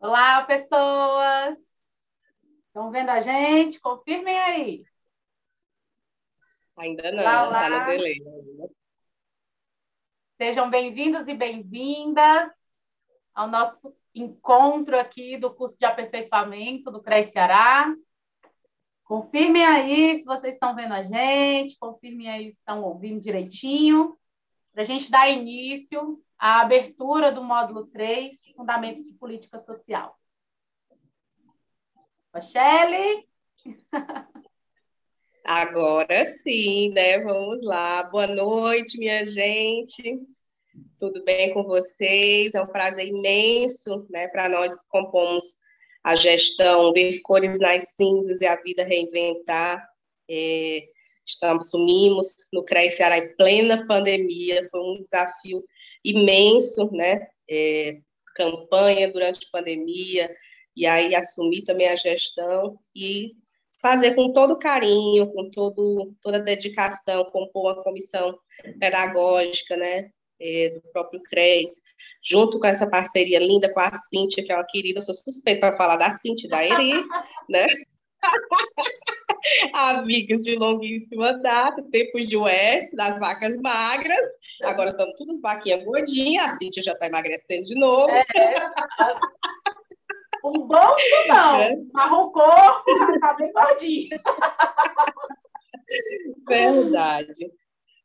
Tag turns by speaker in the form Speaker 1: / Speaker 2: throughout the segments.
Speaker 1: Olá, pessoas! Estão vendo a gente? Confirmem aí.
Speaker 2: Ainda não, olá, né? olá. tá no delay.
Speaker 1: Sejam bem-vindos e bem-vindas ao nosso encontro aqui do curso de aperfeiçoamento do CRES Ceará. Confirmem aí se vocês estão vendo a gente, confirmem aí se estão ouvindo direitinho, para a gente dar início a abertura do módulo 3 de Fundamentos de Política Social. Rochelle?
Speaker 2: Agora sim, né? Vamos lá. Boa noite, minha gente. Tudo bem com vocês? É um prazer imenso né, para nós que compomos a gestão Ver Cores nas Cinzas e a Vida Reinventar. É, estamos, sumimos no CREA Ceará em plena pandemia. Foi um desafio imenso, né? É, campanha durante a pandemia, e aí assumir também a gestão e fazer com todo carinho, com todo, toda dedicação, compor uma comissão pedagógica, né? É, do próprio CRES, junto com essa parceria linda com a Cíntia, que é uma querida, eu sou suspeita para falar da Cíntia da Eri, né? Amigas de longuíssima data, tempos de West, das vacas magras. Agora estamos todas vaquinha gordinhas, a Cíntia já está emagrecendo de novo. É. Tá.
Speaker 1: Um bolso não, é. marrom corpo, está bem gordinha.
Speaker 2: Verdade.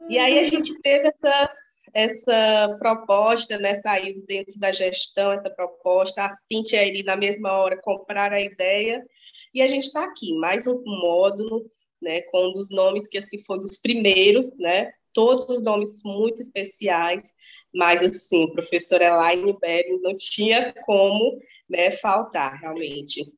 Speaker 2: E aí a uhum.
Speaker 1: gente teve essa,
Speaker 2: essa proposta, né, saiu dentro da gestão essa proposta, a Cintia e ele na mesma hora compraram a ideia, e a gente está aqui, mais um módulo, né, com um dos nomes que assim foi dos primeiros, né? Todos os nomes muito especiais, mas assim, professora Elaine Bering não tinha como, né, faltar realmente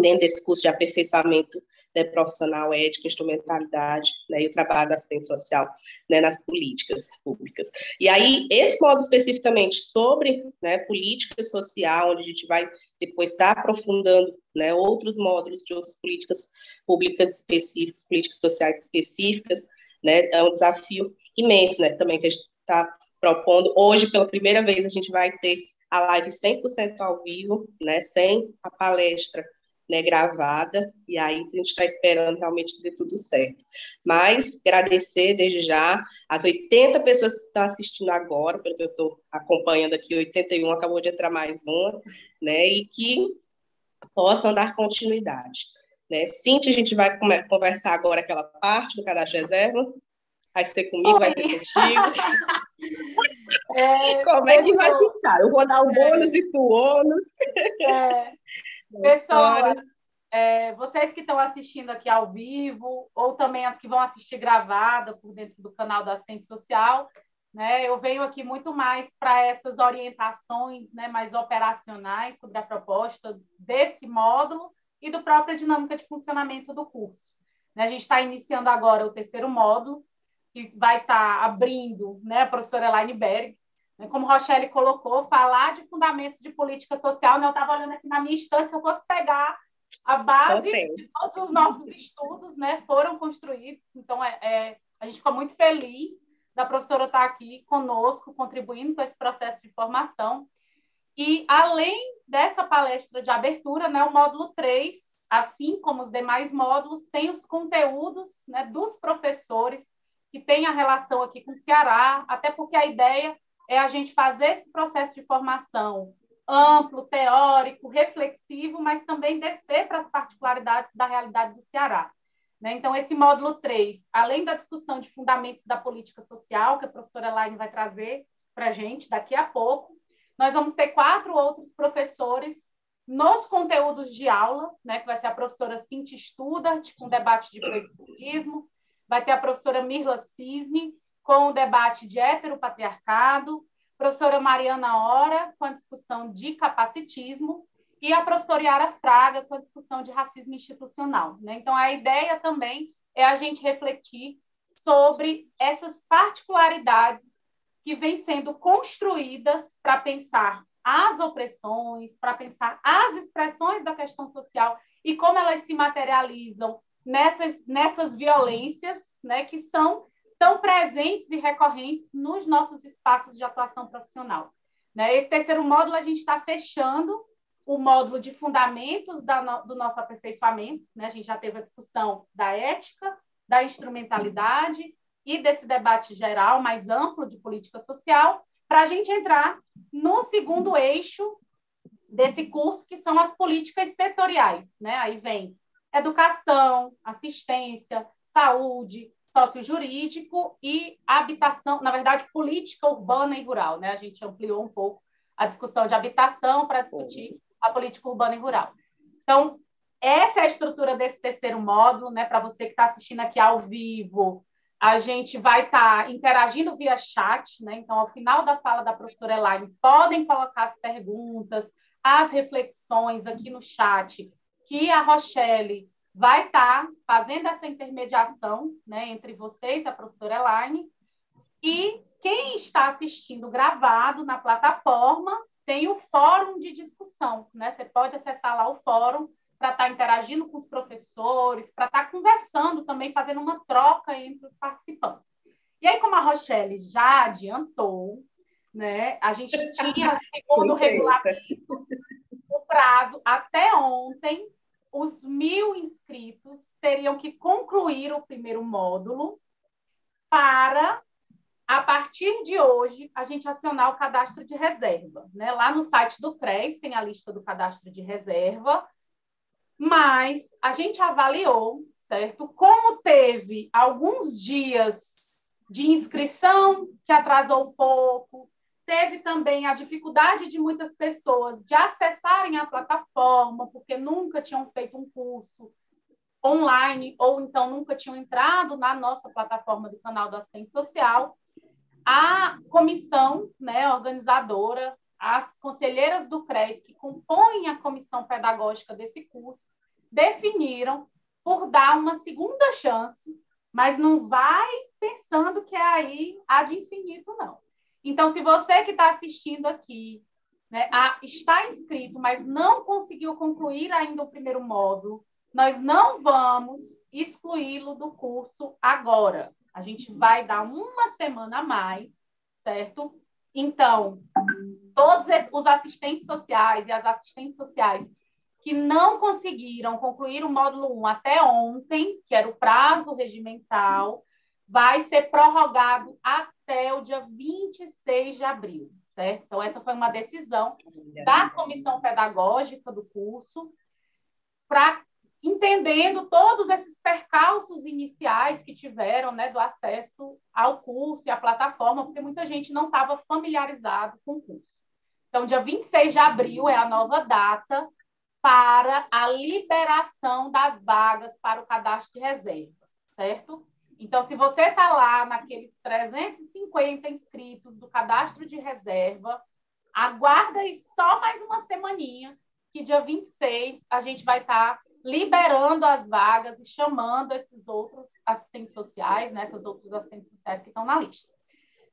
Speaker 2: dentro desse curso de aperfeiçoamento né, profissional, ética, instrumentalidade né, e o trabalho da assistência social né, nas políticas públicas. E aí, esse modo especificamente sobre né, política social, onde a gente vai depois está aprofundando né, outros módulos de outras políticas públicas específicas, políticas sociais específicas, né, é um desafio imenso, né, também que a gente está propondo. Hoje, pela primeira vez, a gente vai ter a live 100% ao vivo, né, sem a palestra né, gravada, e aí a gente está esperando realmente que dê tudo certo. Mas agradecer desde já as 80 pessoas que estão assistindo agora, pelo que eu estou acompanhando aqui, 81, acabou de entrar mais uma, né, e que possam dar continuidade. Né? Cintia, a gente vai conversar agora aquela parte do cadastro de reserva. Vai ser comigo, Oi. vai ser contigo. É, Como é que vai ficar? Eu vou dar o é. bônus é. e tu ônus.
Speaker 1: É. Pessoal, é, vocês que estão assistindo aqui ao vivo, ou também as que vão assistir gravada por dentro do canal da assistente social, né? Eu venho aqui muito mais para essas orientações né, mais operacionais sobre a proposta desse módulo e do própria dinâmica de funcionamento do curso. Né? A gente está iniciando agora o terceiro módulo, que vai estar tá abrindo né, a professora Elaine Berg. Né? Como Rochelle colocou, falar de fundamentos de política social, né? eu estava olhando aqui na minha estante, se eu fosse pegar a base de todos os nossos estudos, né, foram construídos, então é, é a gente ficou muito feliz da professora estar tá aqui conosco, contribuindo com esse processo de formação. E além dessa palestra de abertura, né, o módulo 3, assim como os demais módulos, tem os conteúdos né, dos professores, que tem a relação aqui com o Ceará, até porque a ideia é a gente fazer esse processo de formação amplo, teórico, reflexivo, mas também descer para as particularidades da realidade do Ceará. Né? Então, esse módulo 3, além da discussão de fundamentos da política social, que a professora Elaine vai trazer para a gente daqui a pouco, nós vamos ter quatro outros professores nos conteúdos de aula, né, que vai ser a professora Cinti Studart, com debate de preguiçolismo, vai ter a professora Mirla Cisne, com o debate de heteropatriarcado, professora Mariana Hora, com a discussão de capacitismo, e a professora Yara Fraga com a discussão de racismo institucional. Né? Então, a ideia também é a gente refletir sobre essas particularidades que vêm sendo construídas para pensar as opressões, para pensar as expressões da questão social e como elas se materializam nessas, nessas violências né, que são tão presentes e recorrentes nos nossos espaços de atuação profissional. Né? Esse terceiro módulo a gente está fechando o módulo de fundamentos no, do nosso aperfeiçoamento, né? a gente já teve a discussão da ética, da instrumentalidade e desse debate geral mais amplo de política social, para a gente entrar no segundo eixo desse curso, que são as políticas setoriais. Né? Aí vem educação, assistência, saúde, sócio-jurídico e habitação, na verdade, política urbana e rural. Né? A gente ampliou um pouco a discussão de habitação para discutir a política urbana e rural. Então, essa é a estrutura desse terceiro módulo, né? Para você que está assistindo aqui ao vivo, a gente vai estar tá interagindo via chat, né? Então, ao final da fala da professora Elaine, podem colocar as perguntas, as reflexões aqui no chat, que a Rochelle vai estar tá fazendo essa intermediação, né? Entre vocês, a professora Elaine, e quem está assistindo gravado na plataforma tem o fórum de discussão, né? Você pode acessar lá o fórum para estar tá interagindo com os professores, para estar tá conversando também, fazendo uma troca entre os participantes. E aí, como a Rochelle já adiantou, né? A gente tinha, segundo o regulamento, o prazo até ontem, os mil inscritos teriam que concluir o primeiro módulo para a partir de hoje, a gente acionar o cadastro de reserva. Né? Lá no site do CRES tem a lista do cadastro de reserva, mas a gente avaliou, certo? Como teve alguns dias de inscrição que atrasou um pouco, teve também a dificuldade de muitas pessoas de acessarem a plataforma, porque nunca tinham feito um curso online ou então nunca tinham entrado na nossa plataforma do canal do assistente social a comissão né, organizadora, as conselheiras do CRES que compõem a comissão pedagógica desse curso, definiram por dar uma segunda chance, mas não vai pensando que é aí a de infinito, não. Então, se você que está assistindo aqui né, a, está inscrito, mas não conseguiu concluir ainda o primeiro módulo, nós não vamos excluí-lo do curso agora. A gente vai dar uma semana a mais, certo? Então, todos os assistentes sociais e as assistentes sociais que não conseguiram concluir o módulo 1 até ontem, que era o prazo regimental, vai ser prorrogado até o dia 26 de abril, certo? Então, essa foi uma decisão da comissão pedagógica do curso para entendendo todos esses percalços iniciais que tiveram né, do acesso ao curso e à plataforma, porque muita gente não estava familiarizado com o curso. Então, dia 26 de abril é a nova data para a liberação das vagas para o cadastro de reserva, certo? Então, se você está lá naqueles 350 inscritos do cadastro de reserva, aguarda aí só mais uma semaninha, que dia 26 a gente vai estar tá liberando as vagas e chamando esses outros assistentes sociais, né, essas outras assistentes sociais que estão na lista.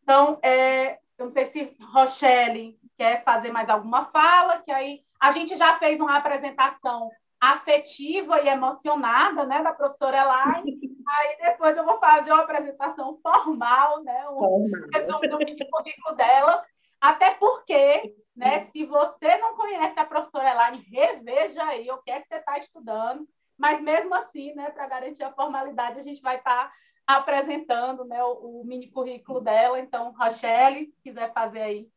Speaker 1: Então, é, eu não sei se Rochelle quer fazer mais alguma fala, que aí a gente já fez uma apresentação afetiva e emocionada, né, da professora Elaine. Aí depois eu vou fazer uma apresentação formal, né, um resumo do currículo dela. Até porque, né, se você não conhece a professora Elaine, reveja aí o que é que você está estudando. Mas mesmo assim, né, para garantir a formalidade, a gente vai estar tá apresentando né, o, o, mini currículo dela. Então, Rochelle, quiser fazer aí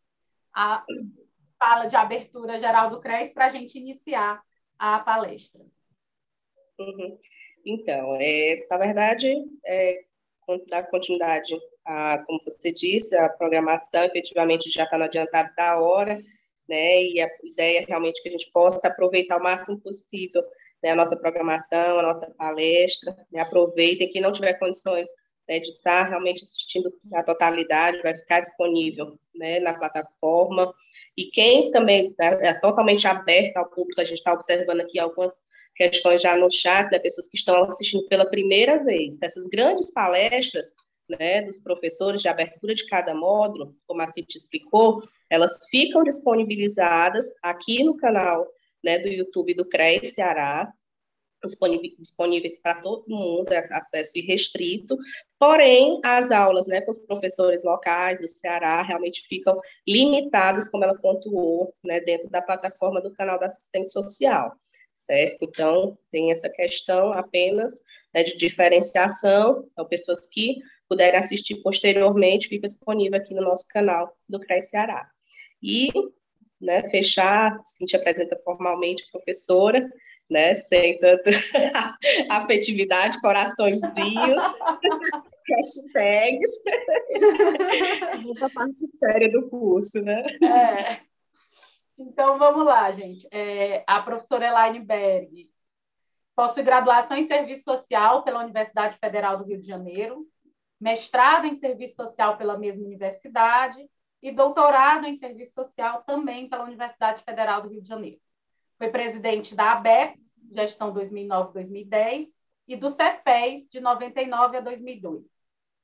Speaker 1: a fala de abertura geral do CRES para a gente iniciar a palestra. Uhum.
Speaker 2: Então, é, na verdade, é, continuidade a, como você disse, a programação efetivamente já está no adiantado da hora, né? E a ideia é realmente que a gente possa aproveitar o máximo possível né, a nossa programação, a nossa palestra. Né, aproveitem, quem não tiver condições né, de estar tá realmente assistindo a totalidade, vai ficar disponível né, na plataforma. E quem também né, é totalmente aberto ao público, a gente está observando aqui algumas questões já no chat, né, pessoas que estão assistindo pela primeira vez. Essas grandes palestras, né, dos professores de abertura de cada módulo, como a City explicou, elas ficam disponibilizadas aqui no canal né, do YouTube do CREA Ceará, disponíveis para todo mundo, é acesso irrestrito, porém, as aulas né, com os professores locais do Ceará realmente ficam limitadas, como ela pontuou, né, dentro da plataforma do canal da assistente social, certo? Então, tem essa questão apenas né, de diferenciação, são então, pessoas que puderem assistir posteriormente, fica disponível aqui no nosso canal do CREI Ceará. E, né, fechar, gente assim, apresenta formalmente professora, né, sem tanta afetividade, coraçõezinhos, hashtags, muita parte séria do curso, né? É.
Speaker 1: Então, vamos lá, gente. É, a professora Elaine Berg possui graduação em Serviço Social pela Universidade Federal do Rio de Janeiro, mestrado em serviço social pela mesma universidade e doutorado em serviço social também pela Universidade Federal do Rio de Janeiro. Foi presidente da ABEPS, gestão 2009-2010, e do CEFES, de 99 a 2002.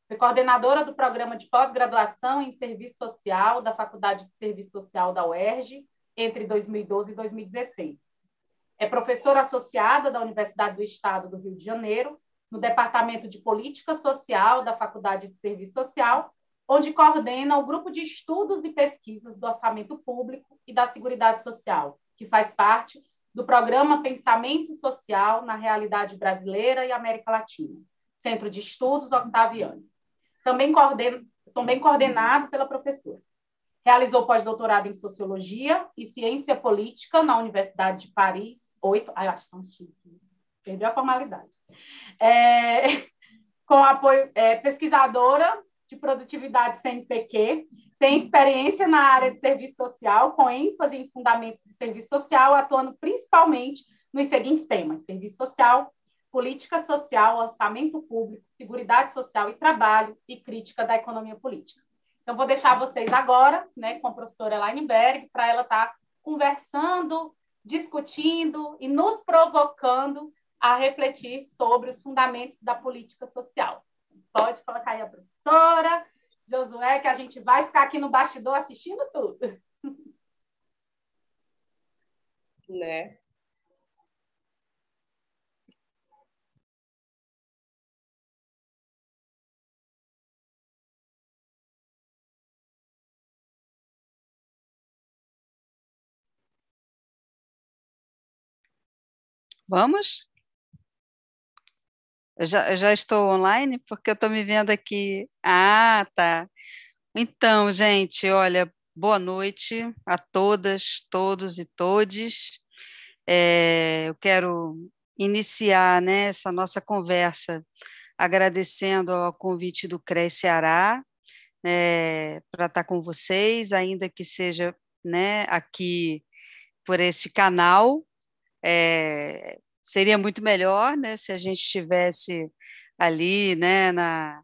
Speaker 1: Foi coordenadora do programa de pós-graduação em serviço social da Faculdade de Serviço Social da UERJ entre 2012 e 2016. É professora associada da Universidade do Estado do Rio de Janeiro no Departamento de Política Social da Faculdade de Serviço Social, onde coordena o grupo de estudos e pesquisas do orçamento público e da Seguridade Social, que faz parte do programa Pensamento Social na Realidade Brasileira e América Latina, Centro de Estudos Octaviano, também, também coordenado pela professora. Realizou pós-doutorado em Sociologia e Ciência Política na Universidade de Paris, 8... Ai, acho tão chique. Perdi a formalidade. É, com apoio é, pesquisadora de produtividade CNPq, tem experiência na área de serviço social, com ênfase em fundamentos de serviço social, atuando principalmente nos seguintes temas: serviço social, política social, orçamento público, seguridade social e trabalho e crítica da economia política. Então, vou deixar vocês agora né, com a professora Elaine Berg, para ela estar tá conversando, discutindo e nos provocando a refletir sobre os fundamentos da política social. Pode colocar aí a professora, Josué, que a gente vai ficar aqui no bastidor assistindo tudo. Né? Vamos? Eu já, eu já estou online
Speaker 3: porque eu estou me vendo aqui. Ah, tá. Então, gente, olha, boa noite a todas, todos e todes. É, eu quero iniciar né, essa nossa conversa agradecendo ao convite do CRES Ceará né, para estar tá com vocês, ainda que seja né, aqui por este canal. É, seria muito melhor né, se a gente estivesse ali né, na,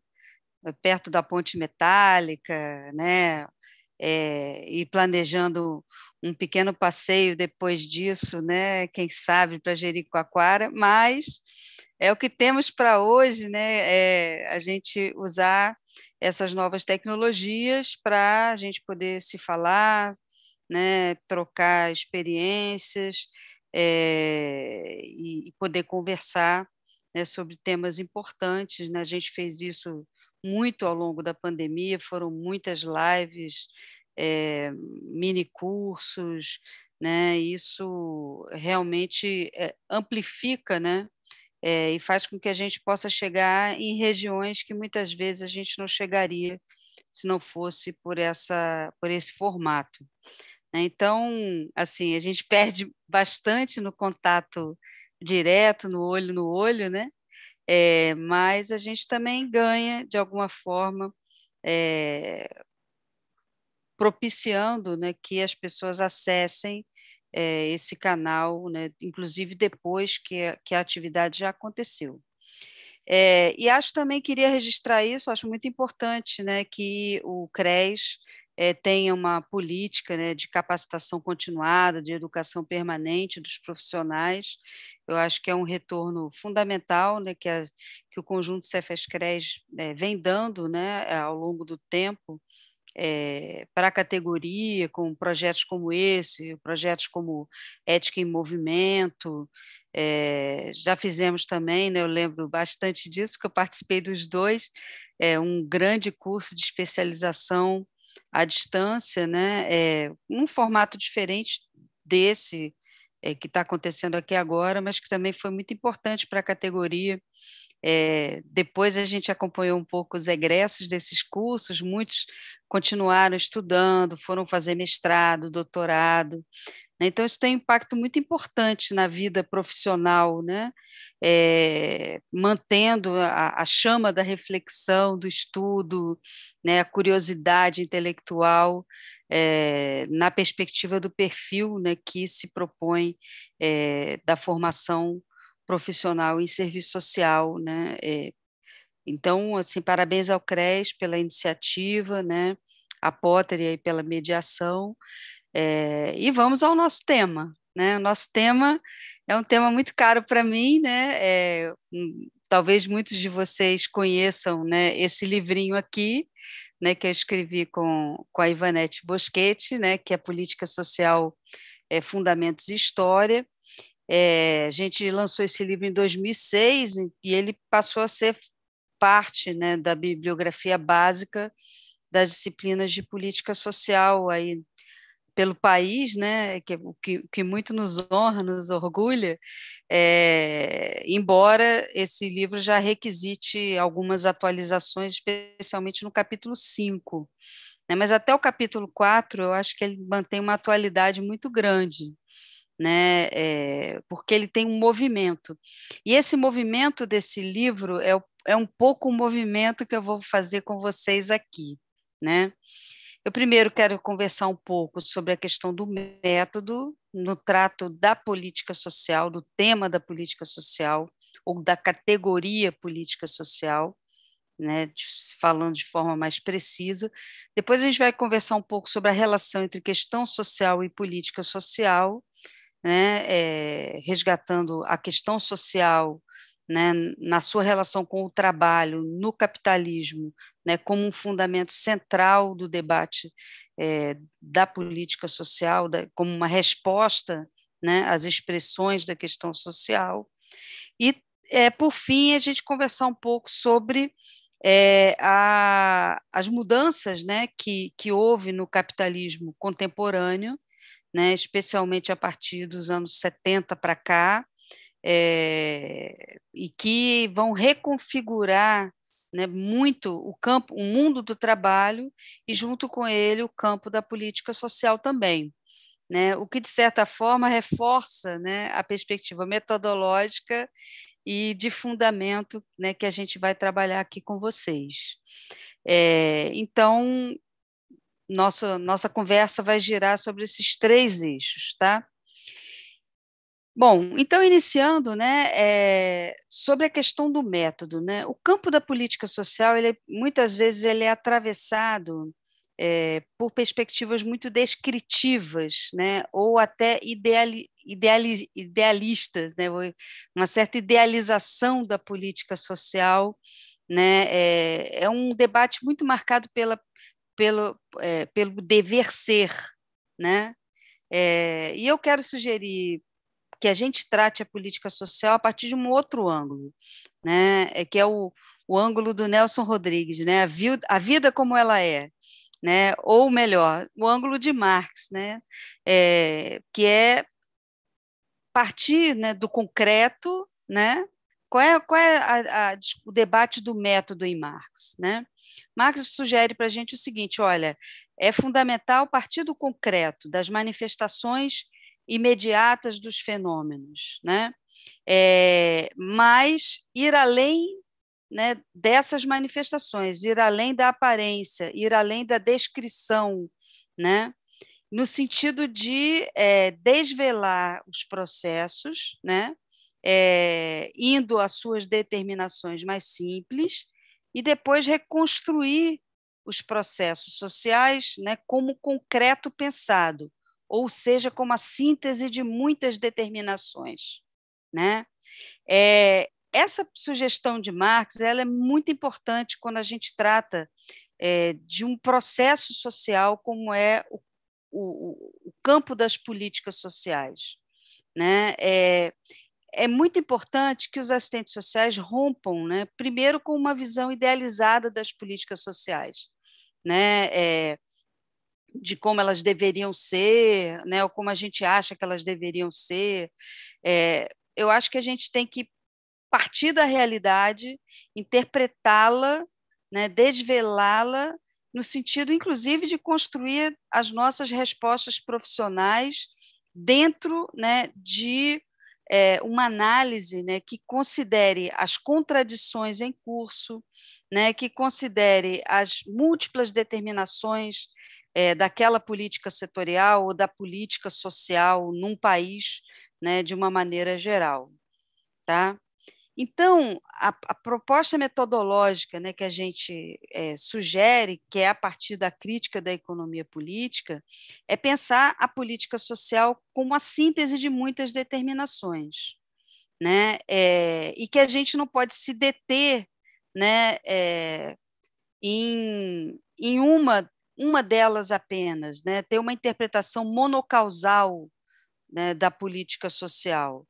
Speaker 3: perto da ponte metálica, né, é, e planejando um pequeno passeio depois disso, né, quem sabe para Jericoacoara, mas é o que temos para hoje, né, é a gente usar essas novas tecnologias para a gente poder se falar, né, trocar experiências, é, e, e, poder conversar né, sobre temas importantes. Né? A gente fez isso muito ao longo da pandemia, foram muitas lives, é, mini cursos, né? Isso realmente é, amplifica, né? É, e faz com que a gente possa chegar em regiões que muitas vezes a gente não chegaria se não fosse por essa por esse formato. Né? Então, assim, a gente perde bastante no contato direto, no olho no olho, né? É, mas a gente também ganha, de alguma forma, é, propiciando né, que as pessoas acessem é, esse canal, né, inclusive depois que a, que a atividade já aconteceu. É, e acho também queria registrar isso, acho muito importante né, que o CRES é, tenha uma política né, de capacitação continuada, de educação permanente dos profissionais. Eu acho que é um retorno fundamental né, que, a, que o conjunto Cefes-CRES né, vem dando né, eh, ao longo do tempo é, para a categoria, com projetos como esse, projetos como Ética em Movimento. É, já fizemos também, né, eu lembro bastante disso, que eu participei dos dois, um grande curso de especialização à distância, né, é, formato diferente desse é, que está acontecendo aqui agora, mas que também foi muito importante para a categoria. É, depois a gente acompanhou um pouco os egressos desses cursos, muitos continuaram estudando, foram fazer mestrado, doutorado, né, então, isso tem um impacto muito importante na vida profissional, né? É, mantendo a, a, chama da reflexão, do estudo, né? a curiosidade intelectual é, na perspectiva do perfil né? que se propõe é, da formação profissional em serviço social. Né? então, assim, parabéns ao CRES pela iniciativa, né? a Potter aí pela mediação. É, e vamos ao nosso tema, né? O nosso tema é um tema muito caro para mim, né? É, um, talvez muitos de vocês conheçam, né? Esse livrinho aqui, né? Que eu escrevi com, com a Ivanete Boschetti, né? Que é Política Social, é, Fundamentos e História. É, a gente lançou esse livro em 2006 e ele passou a ser parte né, da bibliografia básica das disciplinas de política social aí pelo país, né, que, é que, que muito nos honra, nos orgulha, é, embora esse livro já requisite algumas atualizações, especialmente no capítulo 5. Né, mas até o capítulo 4, eu acho que ele mantém uma atualidade muito grande, né, é, porque ele tem um movimento. E esse movimento desse livro é, é um pouco o movimento que eu vou fazer com vocês aqui. Né? Eu primeiro quero conversar um pouco sobre a questão do método no trato da política social, do tema da política social ou da categoria política social, né, falando de forma mais precisa. Depois a gente vai conversar um pouco sobre a relação entre questão social e política social, né, é, resgatando a questão social né, na sua relação com o trabalho, no capitalismo, né, como um fundamento central do debate é, da política social, da, como uma resposta né, às expressões da questão social. E, é, por fim, a gente conversar um pouco sobre é, a, as mudanças né, que, que houve no capitalismo contemporâneo, né, especialmente a partir dos anos 70 para cá, é, e que vão reconfigurar né, muito o campo, o mundo do trabalho e junto com ele o campo da política social também, né? O que de certa forma reforça, né, a perspectiva metodológica e de fundamento, né, que a gente vai trabalhar aqui com vocês. É, então, nossa nossa conversa vai girar sobre esses três eixos, tá? Bom, então iniciando, né, é, sobre a questão do método, né, o campo da política social, ele é, muitas vezes ele é atravessado é, por perspectivas muito descritivas, né, ou até ideali, ideali, idealistas, né, uma certa idealização da política social, né, é, é um debate muito marcado pela, pelo, pelo dever ser, né, e eu quero sugerir que a gente trate a política social a partir de um outro ângulo, né? É que é o, o ângulo do Nelson Rodrigues, né? A, vi, a vida como ela é, né? Ou melhor, o ângulo de Marx, né? É, que é partir né, do concreto, né? Qual é, qual é a, a, o debate do método em Marx, né? Marx sugere para a gente o seguinte: olha, é fundamental partir do concreto, das manifestações imediatas dos fenômenos, né? É, mas ir além né, dessas manifestações, ir além da aparência, ir além da descrição, né? no sentido de é, desvelar os processos, né? É, indo às suas determinações mais simples e depois reconstruir os processos sociais né, como concreto pensado, ou seja, como a síntese de muitas determinações. Né? É, essa sugestão de Marx ela é muito importante quando a gente trata é, de um processo social como é o, o, o campo das políticas sociais. Né? É, é, muito importante que os assistentes sociais rompam, né? primeiro, com uma visão idealizada das políticas sociais. Né? É, de como elas deveriam ser, né, ou como a gente acha que elas deveriam ser. É, eu acho que a gente tem que partir da realidade, interpretá-la, né, desvelá-la, no sentido, inclusive, de construir as nossas respostas profissionais dentro né, de é, uma análise né, que considere as contradições em curso, né, que considere as múltiplas determinações é, daquela política setorial ou da política social num país, né, de uma maneira geral, tá? Então, a, a proposta metodológica né, que a gente é, sugere, que é a partir da crítica da economia política, é pensar a política social como a síntese de muitas determinações, né? É, e que a gente não pode se deter né, é, em, em uma uma delas apenas, né? ter uma interpretação monocausal né, da política social.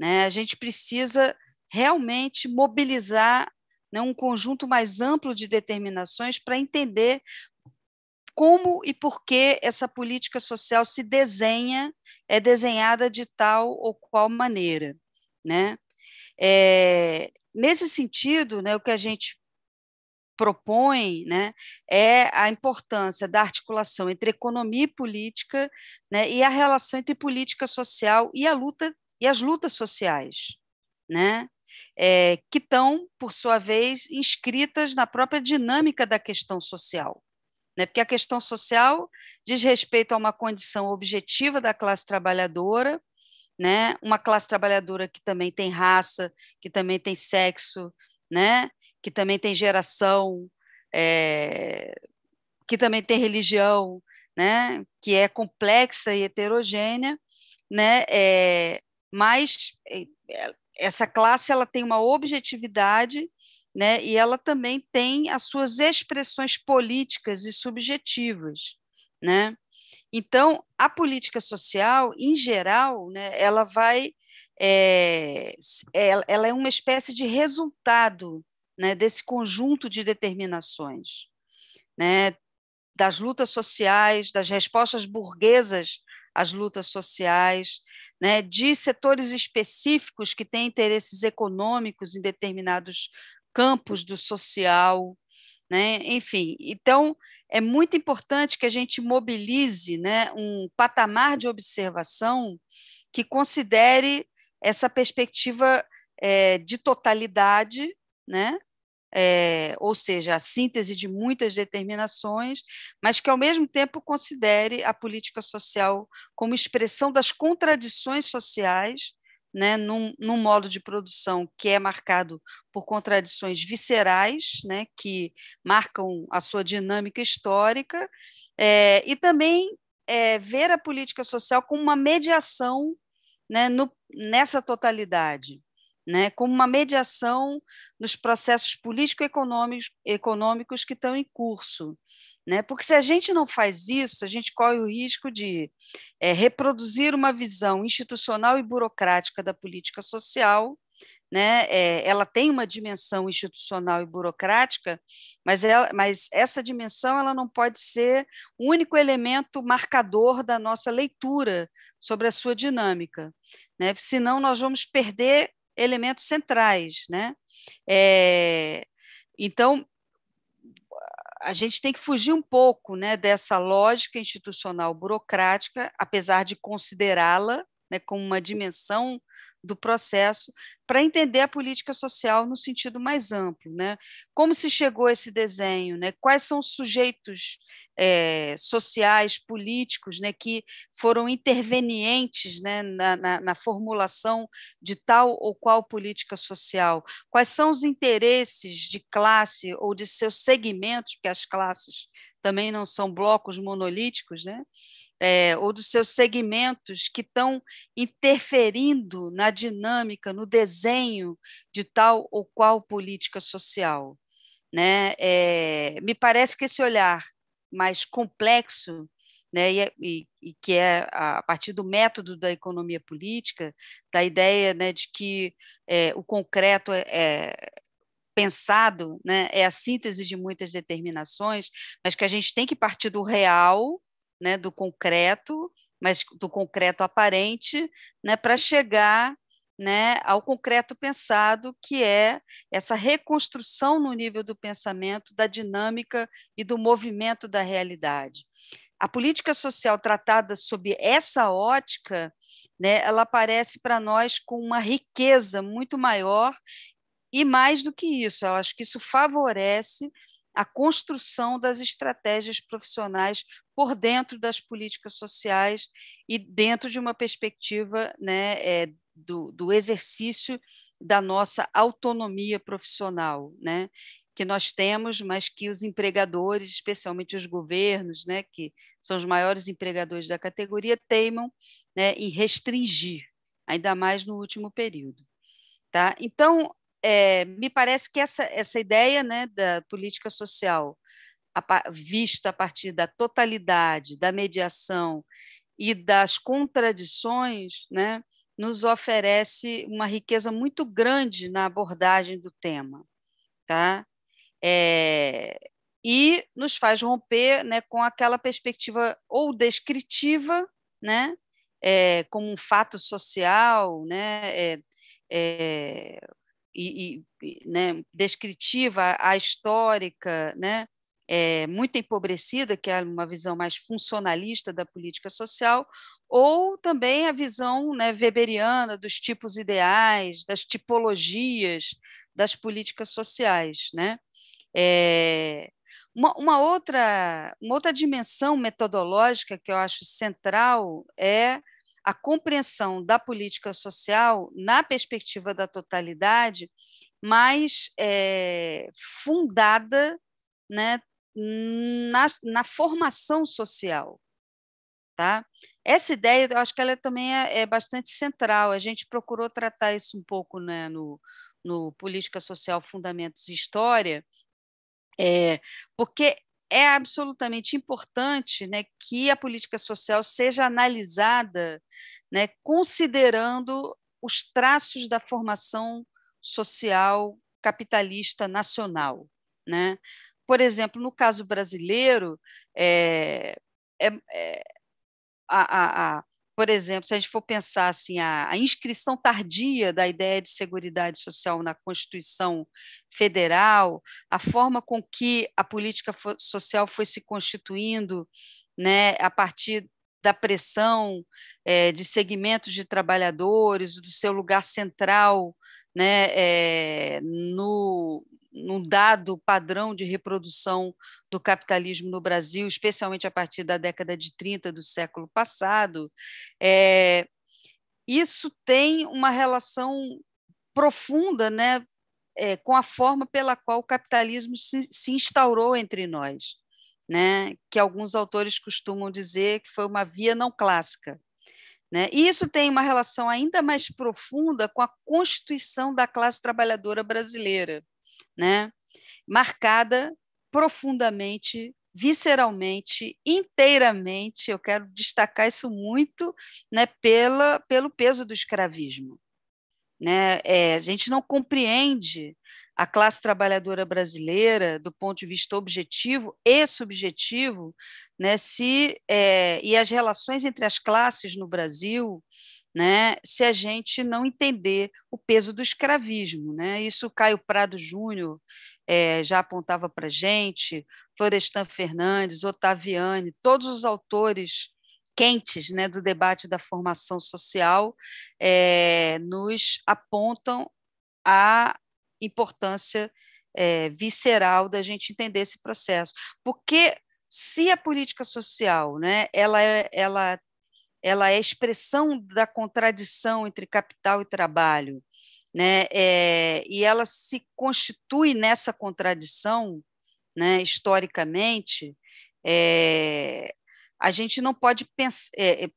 Speaker 3: Né? A gente precisa realmente mobilizar né, um conjunto mais amplo de determinações para entender como e por que essa política social se desenha, é desenhada de tal ou qual maneira. Né? É, nesse sentido, né, o que a gente propõe né, é a importância da articulação entre economia e política né, e a relação entre política social e a luta e as lutas sociais, né, é, que estão, por sua vez, inscritas na própria dinâmica da questão social. Né, porque a questão social diz respeito a uma condição objetiva da classe trabalhadora, né, uma classe trabalhadora que também tem raça, que também tem sexo, né, que também tem geração, é, que também tem religião, né, que é complexa e heterogênea, né, é, mas é, é, essa classe ela tem uma objetividade né, e ela também tem as suas expressões políticas e subjetivas. Né? Então, a política social, em geral, né, ela vai. É, ela é uma espécie de resultado né, desse conjunto de determinações, né, das lutas sociais, das respostas burguesas às lutas sociais, né, de setores específicos que têm interesses econômicos em determinados campos do social, né, enfim. Então, é muito importante que a gente mobilize né, um patamar de observação que considere essa perspectiva é, de totalidade, né, é, ou seja, a síntese de muitas determinações, mas que, ao mesmo tempo, considere a política social como expressão das contradições sociais, né, num, num modo de produção que é marcado por contradições viscerais, né, que marcam a sua dinâmica histórica, é, e também é, ver a política social como uma mediação né, no, nessa totalidade né, como uma mediação nos processos político-econômicos econômicos que estão em curso. Né? Porque se a gente não faz isso, a gente corre o risco de é, reproduzir uma visão institucional e burocrática da política social. Né? É, ela tem uma dimensão institucional e burocrática, mas, ela, é, mas essa dimensão ela não pode ser o único elemento marcador da nossa leitura sobre a sua dinâmica, né? senão nós vamos perder elementos centrais, né? É, então, a gente tem que fugir um pouco né, dessa lógica institucional burocrática, apesar de considerá-la né, como uma dimensão do processo, para entender a política social no sentido mais amplo. Né? Como se chegou a esse desenho? Né? Quais são os sujeitos é, sociais, políticos, né, que foram intervenientes né, na, na, na formulação de tal ou qual política social? Quais são os interesses de classe ou de seus segmentos, porque as classes também não são blocos monolíticos, né? é, ou dos seus segmentos que estão interferindo na dinâmica, no desenho de tal ou qual política social. Né? É, me parece que esse olhar mais complexo né, e, é, e, que é a partir do método da economia política, da ideia né, de que é, o concreto é, é pensado, né, é a síntese de muitas determinações, mas que a gente tem que partir do real né, do concreto, mas do concreto aparente, né, para chegar né, ao concreto pensado, que é essa reconstrução no nível do pensamento, da dinâmica e do movimento da realidade. A política social tratada sob essa ótica, né, ela aparece para nós com uma riqueza muito maior e mais do que isso, eu acho que isso favorece a construção das estratégias profissionais por dentro das políticas sociais e dentro de uma perspectiva né, é, do, do exercício da nossa autonomia profissional, né? que nós temos, mas que os empregadores, especialmente os governos, né, que são os maiores empregadores da categoria, teimam né, em restringir, ainda mais no último período. Tá? Então, é, me parece que essa, essa ideia né, da política social a, vista a partir da totalidade, da mediação e das contradições, né, nos oferece uma riqueza muito grande na abordagem do tema, tá? É, e nos faz romper, né, com aquela perspectiva ou descritiva, né, é, como um fato social, né, é, e, e né, descritiva à histórica, né, é, muito empobrecida, que é uma visão mais funcionalista da política social, ou também a visão né, weberiana dos tipos ideais, das tipologias das políticas sociais. Né? É, uma, uma, outra, uma outra dimensão metodológica que eu acho central é a compreensão da política social na perspectiva da totalidade mais é, fundada né, na, na, formação social. Tá? Essa ideia, eu acho que ela também é, é bastante central. A gente procurou tratar isso um pouco né, no, no Política Social, Fundamentos e História, é, porque é absolutamente importante né, que a política social seja analisada né, considerando os traços da formação social capitalista nacional. Né? Por exemplo, no caso brasileiro, é, é, é a, a, a por exemplo, se a gente for pensar assim, a, a inscrição tardia da ideia de segurança Social na Constituição Federal, a forma com que a política social foi se constituindo né, a partir da pressão é, de segmentos de trabalhadores, do seu lugar central né, é, no, num dado padrão de reprodução do capitalismo no Brasil, especialmente a partir da década de 30 do século passado, é, isso tem uma relação profunda né, é, com a forma pela qual o capitalismo se, se instaurou entre nós, né, que alguns autores costumam dizer que foi uma via não clássica. Né? E isso tem uma relação ainda mais profunda com a constituição da classe trabalhadora brasileira, né? Marcada profundamente, visceralmente, inteiramente, eu quero destacar isso muito, né, pela, pelo peso do escravismo. Né? É, a gente não compreende a classe trabalhadora brasileira do ponto de vista objetivo e subjetivo, né, se, é, e as relações entre as classes no Brasil, né, se a gente não entender o peso do escravismo. Né? Isso Caio Prado Júnior é, já apontava para a gente, Florestan Fernandes, Otaviani, todos os autores quentes né, do debate da formação social é, nos apontam a importância é, visceral da gente entender esse processo. Porque se a política social né, ela, é, ela ela é expressão da contradição entre capital e trabalho, né? É, e ela se constitui nessa contradição, né? Historicamente, é, a gente não pode pensar. É, é,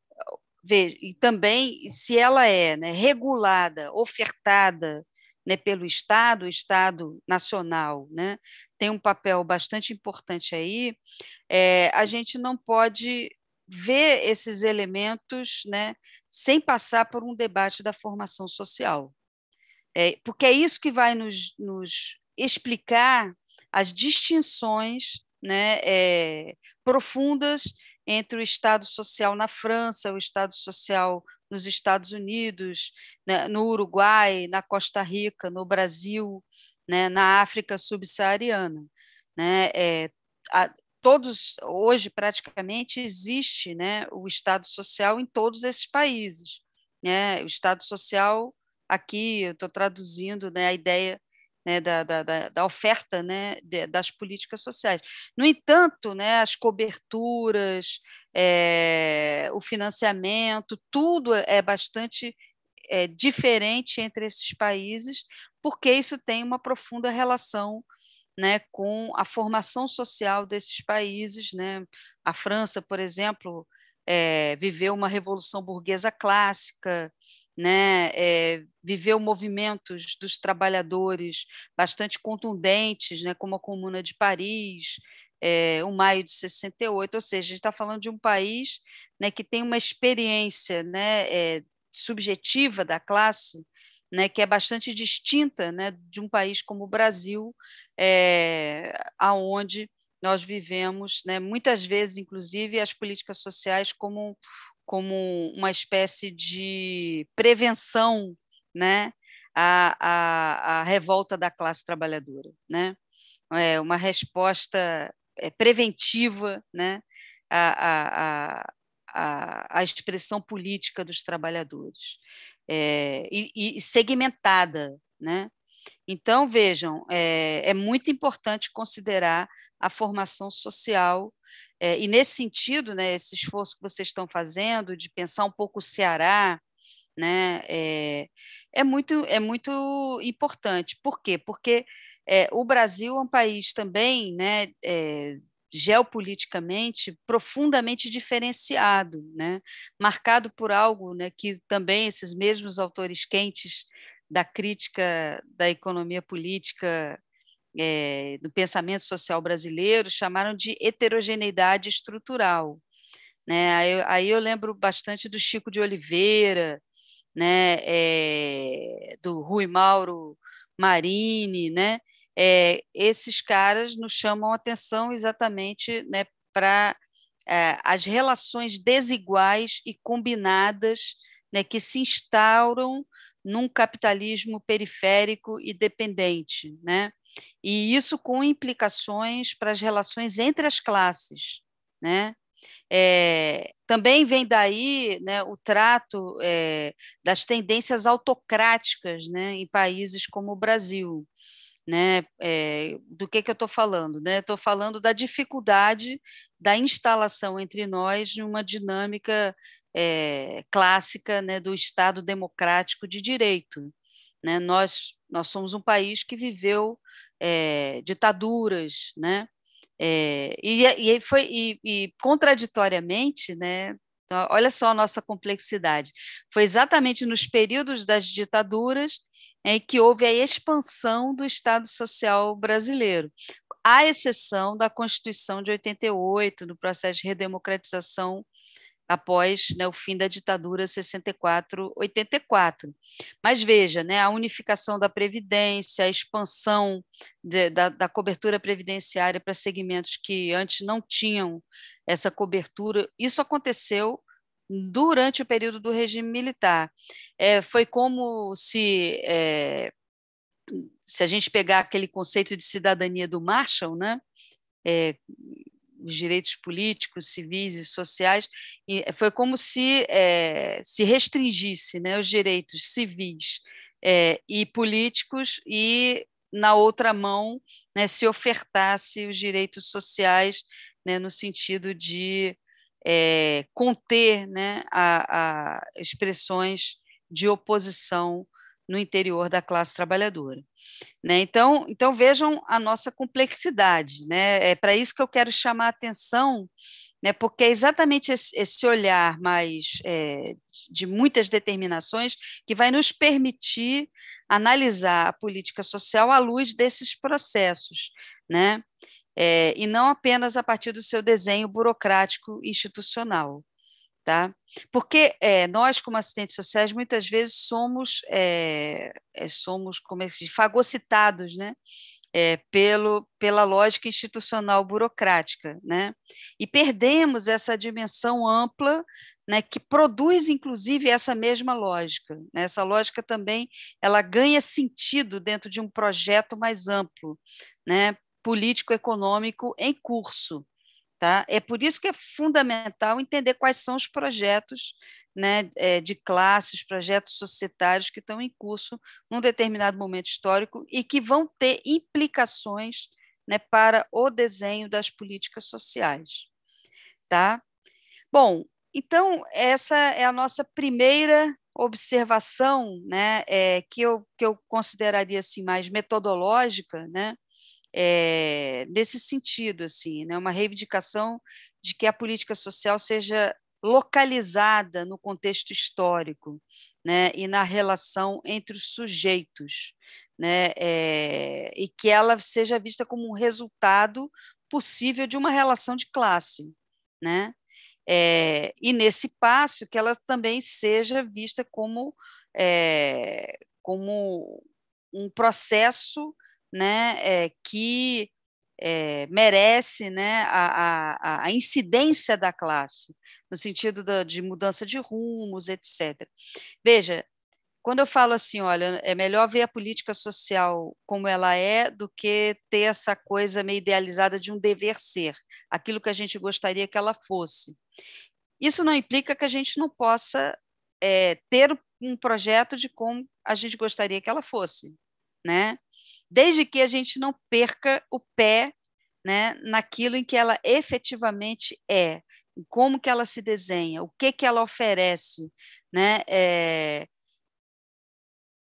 Speaker 3: ver, e também, se ela é né, regulada, ofertada né, pelo Estado, o Estado nacional né, tem um papel bastante importante aí, é, a gente não pode ver esses elementos né, sem passar por um debate da formação social. É, porque é isso que vai nos, nos explicar as distinções né, é, profundas entre o Estado Social na França, o Estado Social nos Estados Unidos, né, no Uruguai, na Costa Rica, no Brasil, né, na África subsaariana. Né, é, a, todos hoje praticamente existe né, o Estado Social em todos esses países. Né? O Estado Social, aqui eu estou traduzindo né, a ideia né, da, da, da, oferta né, de, das políticas sociais. No entanto, né, as coberturas, é, o financiamento, tudo é bastante é, diferente entre esses países, porque isso tem uma profunda relação né, com a formação social desses países. Né? A França, por exemplo, é, viveu uma revolução burguesa clássica, né, é, viveu movimentos dos trabalhadores bastante contundentes, né, como a Comuna de Paris, é, o maio de 68, ou seja, a gente está falando de um país né, que tem uma experiência né, é, subjetiva da classe né, que é bastante distinta né, de um país como o Brasil, é, aonde nós vivemos, né, muitas vezes, inclusive, as políticas sociais como, como uma espécie de prevenção né, à, à, à revolta da classe trabalhadora. Né? É uma resposta é, preventiva né, à, à, à, à expressão política dos trabalhadores é, e, e, segmentada, né? Então vejam, é, é muito importante considerar a formação social é, e nesse sentido, né, esse esforço que vocês estão fazendo de pensar um pouco o Ceará, né, é, é muito é muito importante. Por quê? Porque é, o Brasil é um país também, né, geopoliticamente profundamente diferenciado, né? marcado por algo né, que também esses mesmos autores quentes da crítica da economia política é, do pensamento social brasileiro chamaram de heterogeneidade estrutural. Né? Aí, aí eu lembro bastante do Chico de Oliveira, né? É, do Rui Mauro Marini, né? é, esses caras nos chamam atenção exatamente né, para é, eh, as relações desiguais e combinadas né, que se instauram num capitalismo periférico e dependente, né? E isso com implicações para as relações entre as classes, né? É, também vem daí né, o trato é, das tendências autocráticas né, em países como o Brasil, né? É, do que, que eu estou falando? Né? Estou falando da dificuldade da instalação entre nós de uma dinâmica é, clássica né, do Estado democrático de direito. Né? Nós, nós somos um país que viveu é, ditaduras, né? É, e, e, foi, e, e, contraditoriamente, né, então, olha só a nossa complexidade. Foi exatamente nos períodos das ditaduras em é, que houve a expansão do Estado Social brasileiro, à exceção da Constituição de 88, no processo de redemocratização após né, o fim da ditadura 64-84. Mas veja, né, a unificação da Previdência, a expansão de, da, da, cobertura previdenciária para segmentos que antes não tinham essa cobertura, isso aconteceu durante o período do regime militar. É, foi como se. É, se a gente pegar aquele conceito de cidadania do Marshall, né, é, os direitos políticos, civis e sociais, e foi como se é, se restringisse né, os direitos civis é, e políticos e, na outra mão, né, se ofertasse os direitos sociais né, no sentido de é, conter né, a, a expressões de oposição no interior da classe trabalhadora. Né? Então, então vejam a nossa complexidade, né? É para isso que eu quero chamar a atenção, né? Porque é exatamente esse, olhar mais é, de muitas determinações que vai nos permitir analisar a política social à luz desses processos, né? É, e não apenas a partir do seu desenho burocrático institucional. Tá? Porque é, nós, como assistentes sociais, muitas vezes somos, é, é somos como é que fagocitados né? É, pelo, pela lógica institucional burocrática. Né? E perdemos essa dimensão ampla né, que produz, inclusive, essa mesma lógica. Né? Essa lógica também ela ganha sentido dentro de um projeto mais amplo, né? político-econômico em curso. Tá? É por isso que é fundamental entender quais são os projetos né, é, de classes, projetos societários que estão em curso num determinado momento histórico e que vão ter implicações né, para o desenho das políticas sociais. Tá? Bom, então, essa é a nossa primeira observação, né, é, que, eu, que eu consideraria assim, mais metodológica, né, é, nesse sentido, assim, né? uma reivindicação de que a política social seja localizada no contexto histórico né? e na relação entre os sujeitos, né? É, e que ela seja vista como um resultado possível de uma relação de classe. Né? É, e nesse passo que ela também seja vista como, é, como um processo né, é, que é, merece né, a, a, a, incidência da classe, no sentido da, de mudança de rumos, etc. Veja, quando eu falo assim, olha, é melhor ver a política social como ela é do que ter essa coisa meio idealizada de um dever ser, aquilo que a gente gostaria que ela fosse. Isso não implica que a gente não possa é, ter um projeto de como a gente gostaria que ela fosse, né? desde que a gente não perca o pé né, naquilo em que ela efetivamente é, como que ela se desenha, o que que ela oferece, né? É...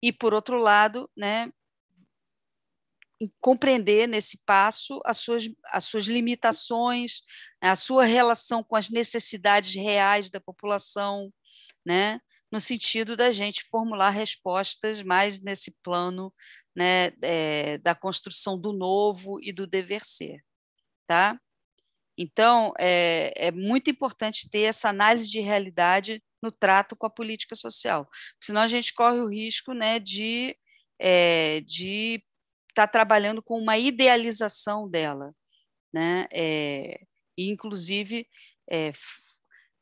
Speaker 3: E por outro lado, né? compreender nesse passo as suas, as suas limitações, a sua relação com as necessidades reais da população, né? no sentido da gente formular respostas mais nesse plano né, é, da construção do novo e do dever ser. Tá? Então, é, é muito importante ter essa análise de realidade no trato com a política social, senão a gente corre o risco né, de é, de estar tá trabalhando com uma idealização dela, né? É, e inclusive é,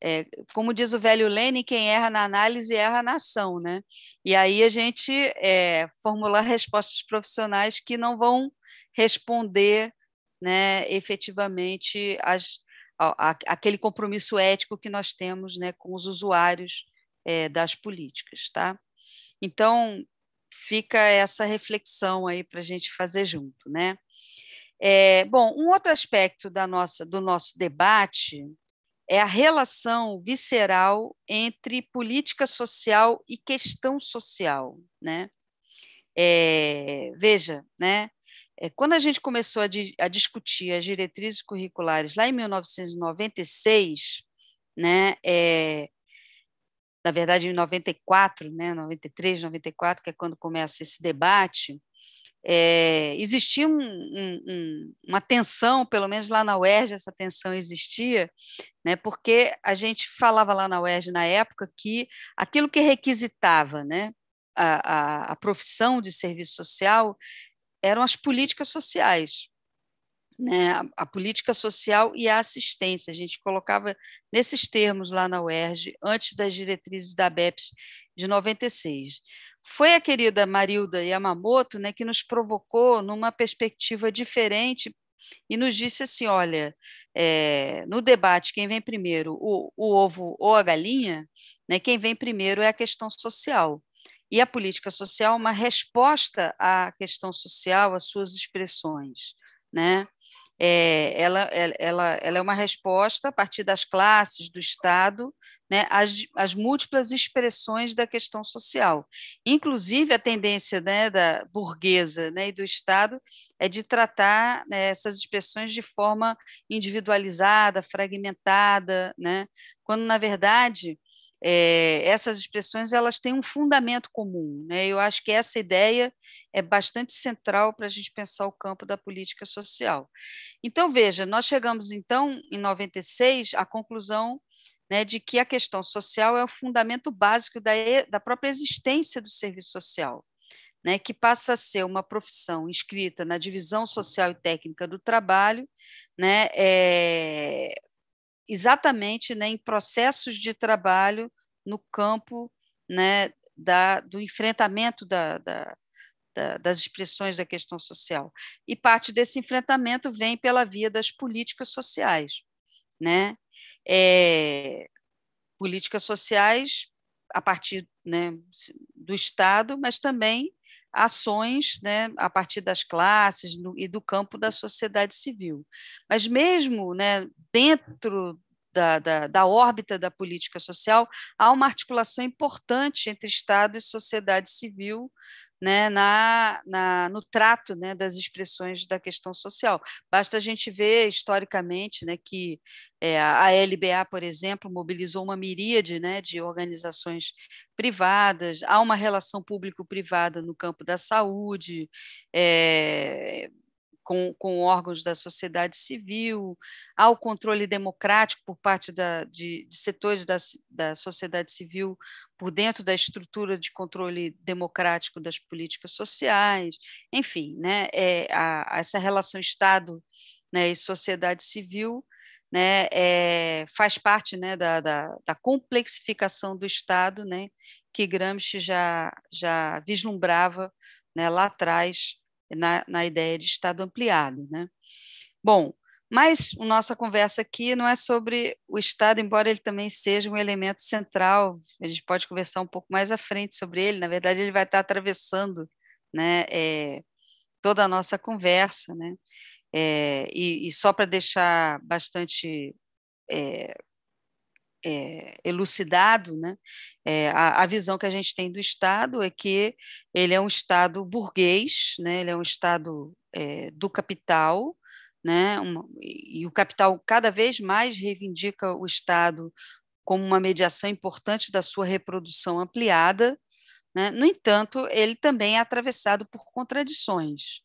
Speaker 3: é, como diz o velho Lênin, quem erra na análise erra na ação, né? E aí a gente é, formular respostas profissionais que não vão responder, né, efetivamente as, a, a, aquele compromisso ético que nós temos, né, com os usuários é, das políticas, tá? Então fica essa reflexão aí para a gente fazer junto, né? É, bom, um outro aspecto da nossa, do nosso debate é a relação visceral entre política social e questão social, né? É, veja, né? É, quando a gente começou a, di a, discutir as diretrizes curriculares lá em 1996, né? É, na verdade, em 94, né? 93, 94, que é quando começa esse debate, é, existia um, um, uma tensão, pelo menos lá na UERJ essa tensão existia, né, porque a gente falava lá na UERJ na época que aquilo que requisitava né, a, a, a profissão de serviço social eram as políticas sociais. Né, a, a, política social e a assistência. A gente colocava nesses termos lá na UERJ, antes das diretrizes da BEPS de 96 foi a querida Marilda Yamamoto né, que nos provocou numa perspectiva diferente e nos disse assim: olha, é, no debate, quem vem primeiro, o, o ovo ou a galinha, né, quem vem primeiro é a questão social. E a política social é uma resposta à questão social, às suas expressões. Né? é, ela, ela, ela é uma resposta a partir das classes, do Estado, né, às, as múltiplas expressões da questão social. Inclusive, a tendência né, da burguesa né, e do Estado é de tratar né, essas expressões de forma individualizada, fragmentada, né, quando, na verdade, é, essas expressões elas têm um fundamento comum. Né? Eu acho que essa ideia é bastante central para a gente pensar o campo da política social. Então, veja, nós chegamos, então, em 96, à conclusão né, de que a questão social é o fundamento básico da, da própria existência do serviço social. Né, que passa a ser uma profissão inscrita na divisão social e técnica do trabalho, né, é, exatamente né, em processos de trabalho no campo né, da, do enfrentamento da, da, das expressões da questão social. E parte desse enfrentamento vem pela via das políticas sociais. Né? É, políticas sociais a partir né, do Estado, mas também ações né, a partir das classes e do campo da sociedade civil. Mas mesmo né, dentro da, da, da órbita da política social, há uma articulação importante entre Estado e sociedade civil né, na, na, no trato né, das expressões da questão social. Basta a gente ver historicamente né, que é, a LBA, por exemplo, mobilizou uma miríade né, de organizações privadas, há uma relação público-privada no campo da saúde, é, com, com órgãos da sociedade civil, há o controle democrático por parte da, de, de setores da, da sociedade civil por dentro da estrutura de controle democrático das políticas sociais, enfim, né, é, a, essa relação Estado né, e sociedade civil né, é, faz parte né, da, da, da, complexificação do Estado né, que Gramsci já, já vislumbrava né, lá atrás na, na ideia de Estado ampliado. Né? Bom, mas a nossa conversa aqui não é sobre o Estado, embora ele também seja um elemento central, a gente pode conversar um pouco mais à frente sobre ele, na verdade, ele vai estar atravessando né, é, toda a nossa conversa. Né? É, e, e, só para deixar bastante é, é, elucidado, né? É, a, a, visão que a gente tem do Estado é que ele é um Estado burguês, né? ele é um Estado é, do capital, né? e o capital cada vez mais reivindica o Estado como uma mediação importante da sua reprodução ampliada. Né? No entanto, ele também é atravessado por contradições.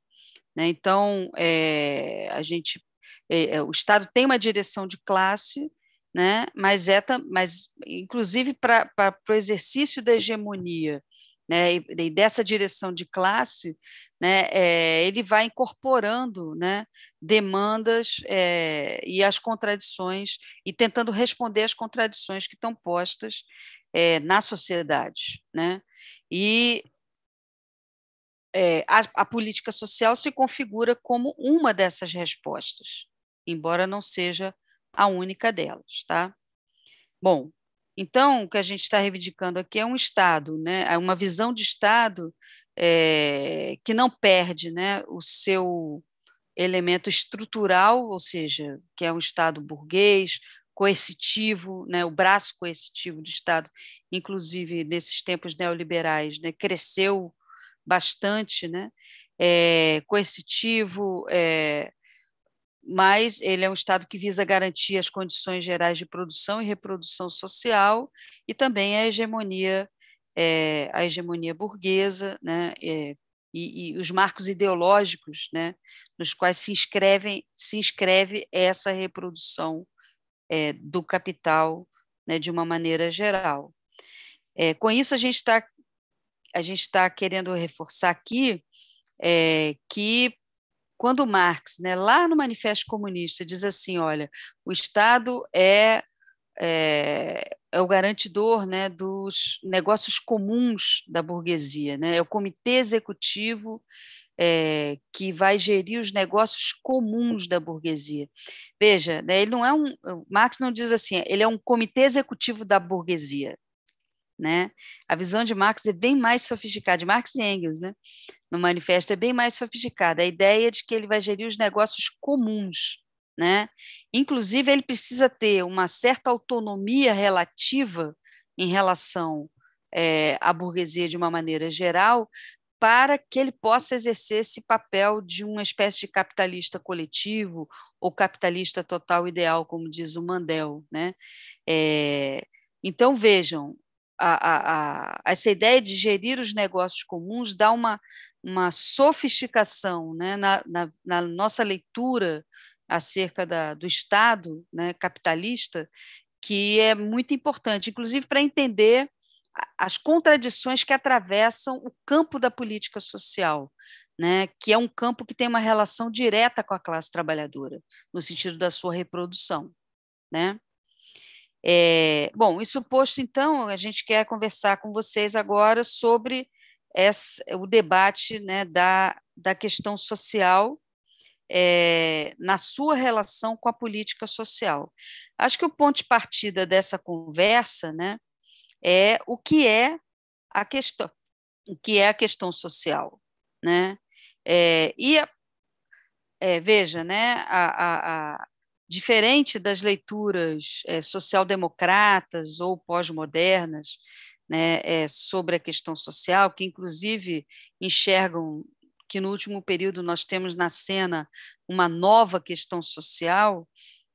Speaker 3: Né? Então, é, a gente, é, o Estado tem uma direção de classe, né? mas, é, mas inclusive para o exercício da hegemonia né? e, e dessa direção de classe, né? É, ele vai incorporando né? demandas é, e as contradições, e tentando responder às contradições que estão postas é, na sociedade. Né? E é, a, a política social se configura como uma dessas respostas, embora não seja a única delas, tá? Bom, então o que a gente está reivindicando aqui é um Estado, né? É uma visão de Estado é, que não perde, né? O seu elemento estrutural, ou seja, que é um Estado burguês, coercitivo, né, o braço coercitivo do Estado, inclusive nesses tempos neoliberais, né, cresceu bastante, né, é, coercitivo, é, mas ele é um Estado que visa garantir as condições gerais de produção e reprodução social e também a hegemonia, é, a hegemonia burguesa, né, é, e, e, os marcos ideológicos, né, nos quais se inscrevem se inscreve essa reprodução é, do capital, né, de uma maneira geral. com isso a gente está a gente está querendo reforçar aqui que quando Marx, né, lá no Manifesto Comunista, diz assim: olha, o Estado é, é, é o garantidor né, dos negócios comuns da burguesia, né, é o comitê executivo é, que vai gerir os negócios comuns da burguesia. Veja, né, ele não é um. Marx não diz assim, ele é um comitê executivo da burguesia né? A visão de Marx é bem mais sofisticada, de Marx e Engels, né? No manifesto é bem mais sofisticada. A ideia de que ele vai gerir os negócios comuns, né? Inclusive ele precisa ter uma certa autonomia relativa em relação é, à burguesia de uma maneira geral, para que ele possa exercer esse papel de uma espécie de capitalista coletivo ou capitalista total ideal, como diz o Mandel, né? É, então vejam, a, a, essa ideia de gerir os negócios comuns dá uma, uma sofisticação né, na, na, na nossa leitura acerca da, do Estado né, capitalista que é muito importante, inclusive para entender as contradições que atravessam o campo da política social, né, que é um campo que tem uma relação direta com a classe trabalhadora, no sentido da sua reprodução. Né? É, bom, isso posto, então, a gente quer conversar com vocês agora sobre o debate né, da, da questão social é, na sua relação com a política social. Acho que o ponto de partida dessa conversa né, é o que é a questão, o que é a questão social. Né? É, e veja, né, a, a diferente das leituras é, social-democratas ou pós-modernas né, é, sobre a questão social, que inclusive enxergam que no último período nós temos na cena uma nova questão social,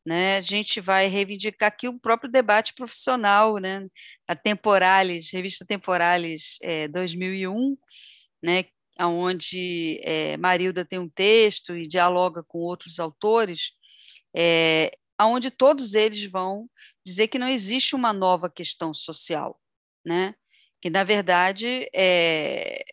Speaker 3: né, a gente vai reivindicar aqui o próprio debate profissional, né, a Temporales, revista Temporales é, eh, 2001, né, onde é, Marilda tem um texto e dialoga com outros autores, é, onde todos eles vão dizer que não existe uma nova questão social, né? que na verdade é,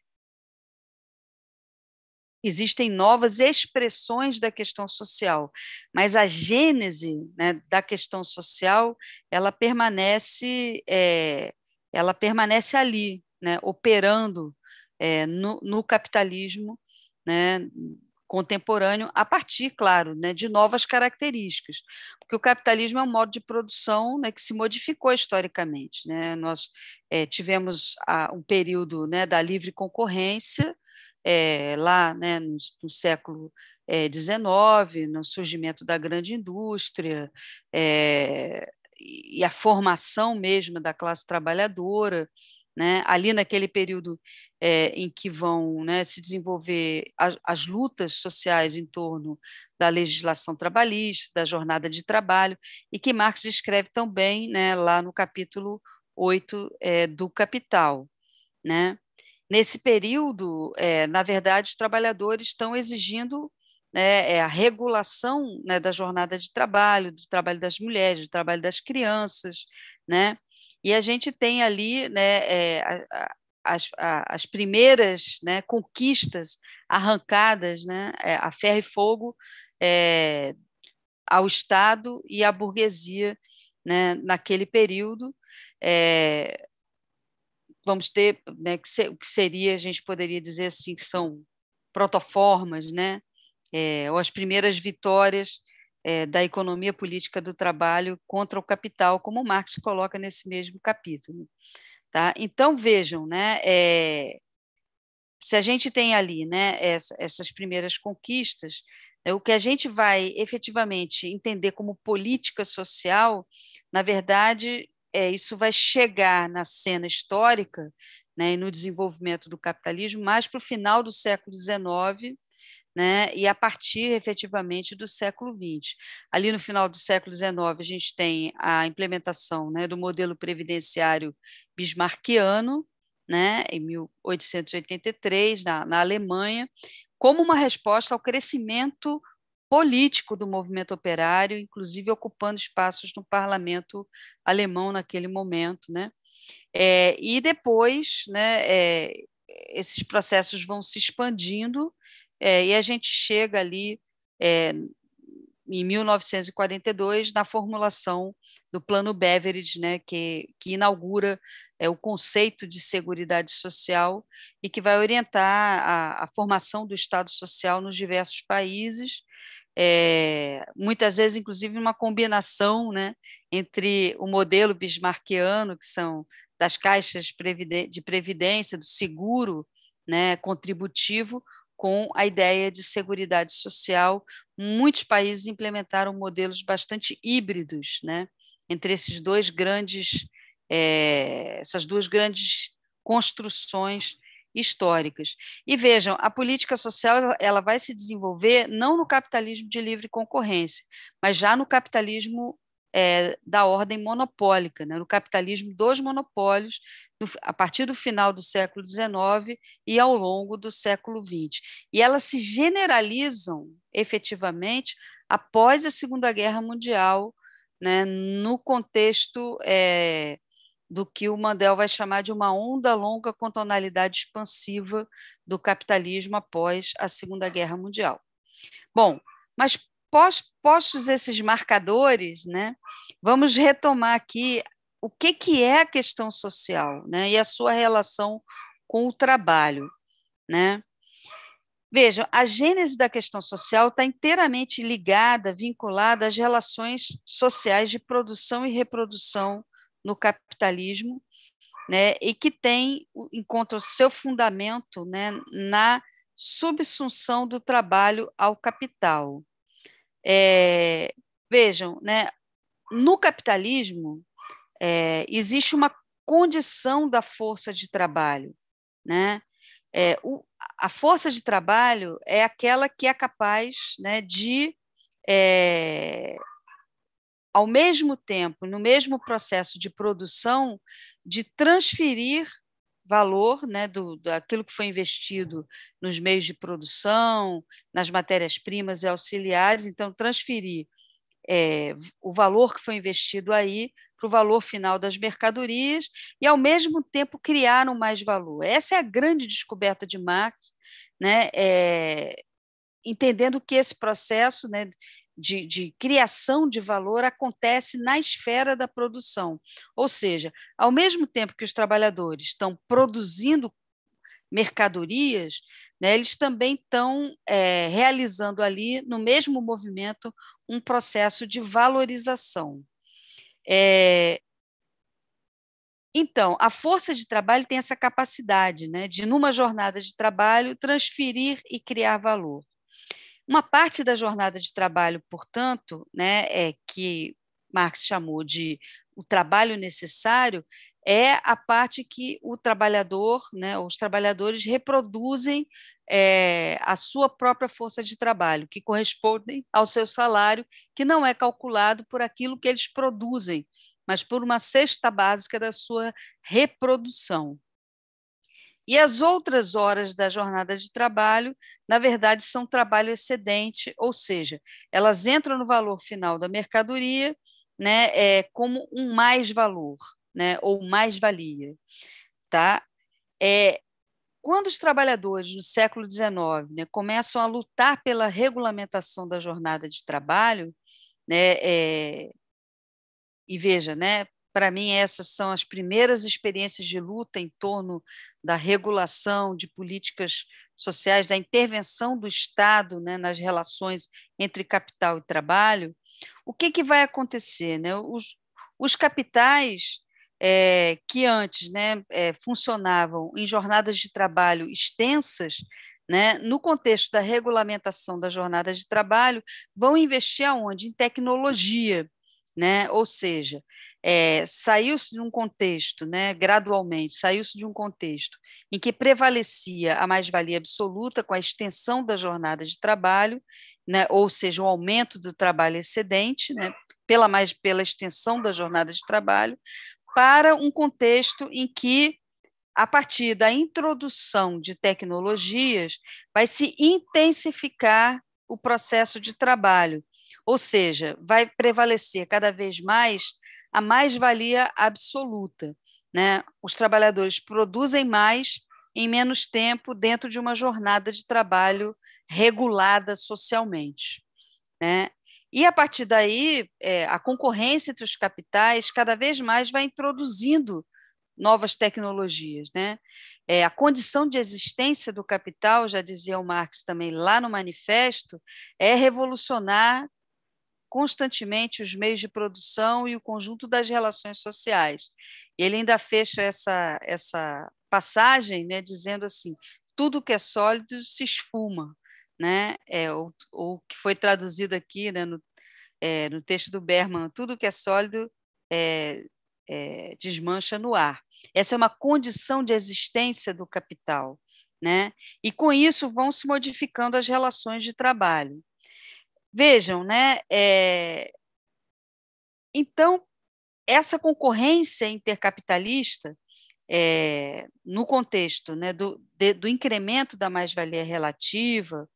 Speaker 3: existem novas expressões da questão social, mas a gênese né, da questão social ela permanece é, ela permanece ali, né, operando é, no, no, capitalismo, né, contemporâneo, a partir, claro, né, de novas características, porque o capitalismo é um modo de produção né, que se modificou historicamente. Né? Nós é, tivemos a, um período né, da livre concorrência, é, lá né, no, no século XIX, eh, no surgimento da grande indústria é, e a formação mesmo da classe trabalhadora, né, ali naquele período é, em que vão né, se desenvolver as, as, lutas sociais em torno da legislação trabalhista, da jornada de trabalho, e que Marx descreve também né, lá no capítulo 8 é, do Capital. Né. Nesse período, é, na verdade, os trabalhadores estão exigindo né, é, a regulação né, da jornada de trabalho, do trabalho das mulheres, do trabalho das crianças, né, e a gente tem ali né, é, as, as, primeiras né, conquistas arrancadas né, é, a ferro e fogo é, ao Estado e à burguesia né, naquele período. É, vamos ter né, que, ser, que seria, a gente poderia dizer assim, que são protoformas, né, é, ou as primeiras vitórias é, da economia política do trabalho contra o capital, como Marx coloca nesse mesmo capítulo. Tá? Então, vejam, né, é, se a gente tem ali né, essa, essas primeiras conquistas, né, o que a gente vai efetivamente entender como política social, na verdade, é, isso vai chegar na cena histórica né, e no desenvolvimento do capitalismo mais para o final do século XIX né? e a partir efetivamente do século XX. Ali no final do século XIX, a gente tem a implementação né, do modelo previdenciário bismarquiano, né, em 1883, na, na Alemanha, como uma resposta ao crescimento político do movimento operário, inclusive ocupando espaços no parlamento alemão naquele momento, né? É, e depois, né, é, esses processos vão se expandindo é, e a gente chega ali é, em 1942 na formulação do Plano Beveridge, né, que, que inaugura é, o conceito de segurança Social e que vai orientar a, a, formação do Estado Social nos diversos países, é, muitas vezes, inclusive, uma combinação né, entre o modelo bismarquiano, que são das caixas de previdência, do seguro né, contributivo, com a ideia de segurança social, muitos países implementaram modelos bastante híbridos, né? entre esses dois grandes, é, essas duas grandes construções históricas. E vejam, a política social ela vai se desenvolver não no capitalismo de livre concorrência, mas já no capitalismo é, da ordem monopólica, né, no capitalismo dos monopólios, a partir do final do século XIX e ao longo do século XX. E elas se generalizam efetivamente após a Segunda Guerra Mundial, né, no contexto é, do que o Mandel vai chamar de uma onda longa com tonalidade expansiva do capitalismo após a Segunda Guerra Mundial. Bom, mas pós, postos esses marcadores, né, vamos retomar aqui o que, que é a questão social né, e a sua relação com o trabalho. Né? Vejam, a gênese da questão social está inteiramente ligada, vinculada às relações sociais de produção e reprodução no capitalismo, né, e que tem encontra o seu fundamento né, na subsunção do trabalho ao capital. É, vejam, né, no capitalismo é, existe uma condição da força de trabalho, né? É, o, a força de trabalho é aquela que é capaz né, de, é, ao mesmo tempo, no mesmo processo de produção, de transferir valor né, do, daquilo que foi investido nos meios de produção, nas matérias-primas e auxiliares, então transferir é, o valor que foi investido aí para o valor final das mercadorias e, ao mesmo tempo, um mais valor. Essa é a grande descoberta de Marx, né, é, entendendo que esse processo né, de, de criação de valor acontece na esfera da produção. Ou seja, ao mesmo tempo que os trabalhadores estão produzindo mercadorias, né, eles também estão é, realizando ali, no mesmo movimento, um processo de valorização. É, então, a força de trabalho tem essa capacidade né, de, numa jornada de trabalho, transferir e criar valor. Uma parte da jornada de trabalho, portanto, né, é que Marx chamou de o trabalho necessário, é a parte que o trabalhador, né, os trabalhadores reproduzem é, a sua própria força de trabalho, que correspondem ao seu salário, que não é calculado por aquilo que eles produzem, mas por uma cesta básica da sua reprodução. E as outras horas da jornada de trabalho, na verdade, são trabalho excedente, ou seja, elas entram no valor final da mercadoria né, é, como um mais-valor, né, ou mais-valia. Tá? É, quando os trabalhadores, no século XIX, né, começam a lutar pela regulamentação da jornada de trabalho, né, é, e veja, né, para mim, essas são as primeiras experiências de luta em torno da regulação de políticas sociais, da intervenção do Estado né, nas relações entre capital e trabalho. O que, que vai acontecer? Né? Os, os capitais é, que antes né, é, funcionavam em jornadas de trabalho extensas, né, no contexto da regulamentação das jornadas de trabalho, vão investir aonde? Em tecnologia. Né? Ou seja, é, saiu-se de um contexto, né, gradualmente, saiu-se de um contexto em que prevalecia a mais-valia absoluta com a extensão da jornada de trabalho, né, ou seja, o aumento do trabalho excedente, né, pela, mais, pela extensão da jornada de trabalho, para um contexto em que, a partir da introdução de tecnologias, vai se intensificar o processo de trabalho, ou seja, vai prevalecer cada vez mais a mais-valia absoluta. Né? Os trabalhadores produzem mais em menos tempo dentro de uma jornada de trabalho regulada socialmente. Né? E a partir daí, é, a concorrência entre os capitais cada vez mais vai introduzindo novas tecnologias. Né? É, a condição de existência do capital, já dizia o Marx também lá no manifesto, é revolucionar constantemente os meios de produção e o conjunto das relações sociais. E ele ainda fecha essa, essa passagem né, dizendo assim: tudo que é sólido se esfuma. Né? É, ou, que foi traduzido aqui né, no, é, no texto do Berman: tudo que é sólido é, é, desmancha no ar. Essa é uma condição de existência do capital. Né? E com isso vão se modificando as relações de trabalho. Vejam, né? É... Então, essa concorrência intercapitalista, é, no contexto né, do, de, do incremento da mais-valia relativa,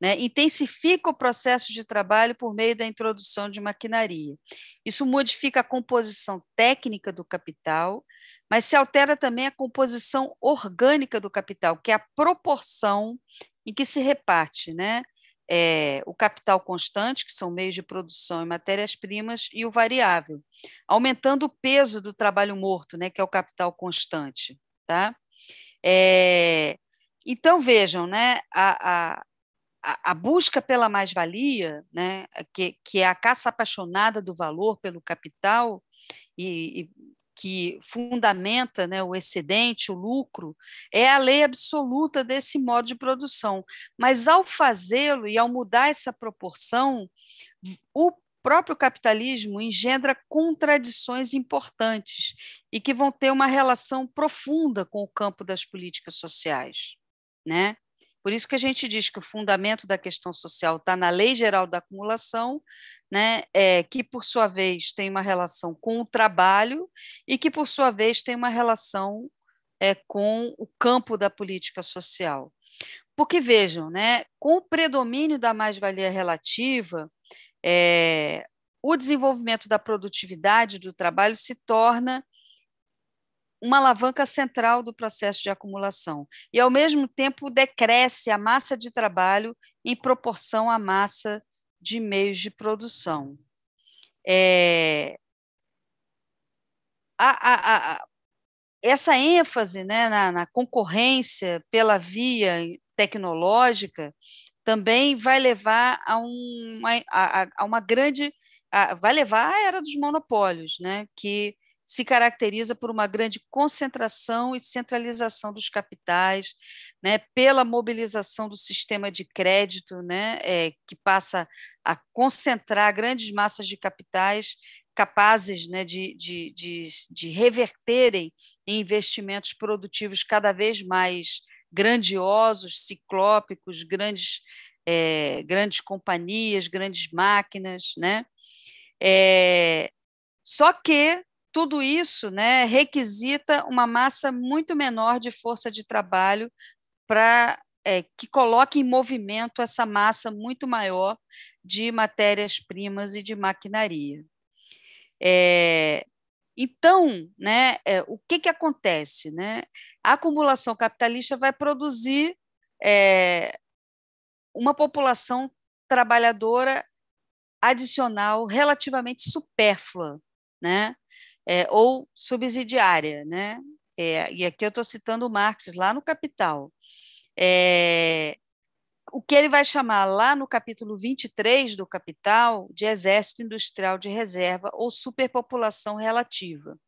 Speaker 3: né, intensifica o processo de trabalho por meio da introdução de maquinaria. Isso modifica a composição técnica do capital, mas se altera também a composição orgânica do capital, que é a proporção em que se reparte né, é, o capital constante, que são meios de produção e matérias-primas, e o variável, aumentando o peso do trabalho morto, né, que é o capital constante. Tá? É, então, vejam, né, a, a a busca pela mais-valia, né, que, que é a caça apaixonada do valor pelo capital, e, e que fundamenta né, o excedente, o lucro, é a lei absoluta desse modo de produção. Mas ao fazê-lo e ao mudar essa proporção, o próprio capitalismo engendra contradições importantes e que vão ter uma relação profunda com o campo das políticas sociais. Né? Por isso que a gente diz que o fundamento da questão social está na lei geral da acumulação, né, é, que, por sua vez, tem uma relação com o trabalho e que, por sua vez, tem uma relação é, com o campo da política social. Porque, vejam, né, com o predomínio da mais-valia relativa, é, o desenvolvimento da produtividade do trabalho se torna uma alavanca central do processo de acumulação e, ao mesmo tempo, decresce a massa de trabalho em proporção à massa de meios de produção. É... A, a, a, essa ênfase né, na, na concorrência pela via tecnológica também vai levar a uma, a, a uma grande. A, vai levar à era dos monopólios, né, que se caracteriza por uma grande concentração e centralização dos capitais, né, pela mobilização do sistema de crédito, né, é, que passa a concentrar grandes massas de capitais capazes né, de, de, de, de reverterem em investimentos produtivos cada vez mais grandiosos, ciclópicos, grandes, é, grandes companhias, grandes máquinas, né? É, só que tudo isso né, requisita uma massa muito menor de força de trabalho para é, que coloque em movimento essa massa muito maior de matérias-primas e de maquinaria. É, então, né, é, o que, que acontece? Né? A acumulação capitalista vai produzir é, uma população trabalhadora adicional relativamente supérflua, né? é, ou subsidiária, né? É, e aqui eu estou citando o Marx lá no Capital. É, o que ele vai chamar lá no capítulo 23 do Capital de exército industrial de reserva ou superpopulação relativa.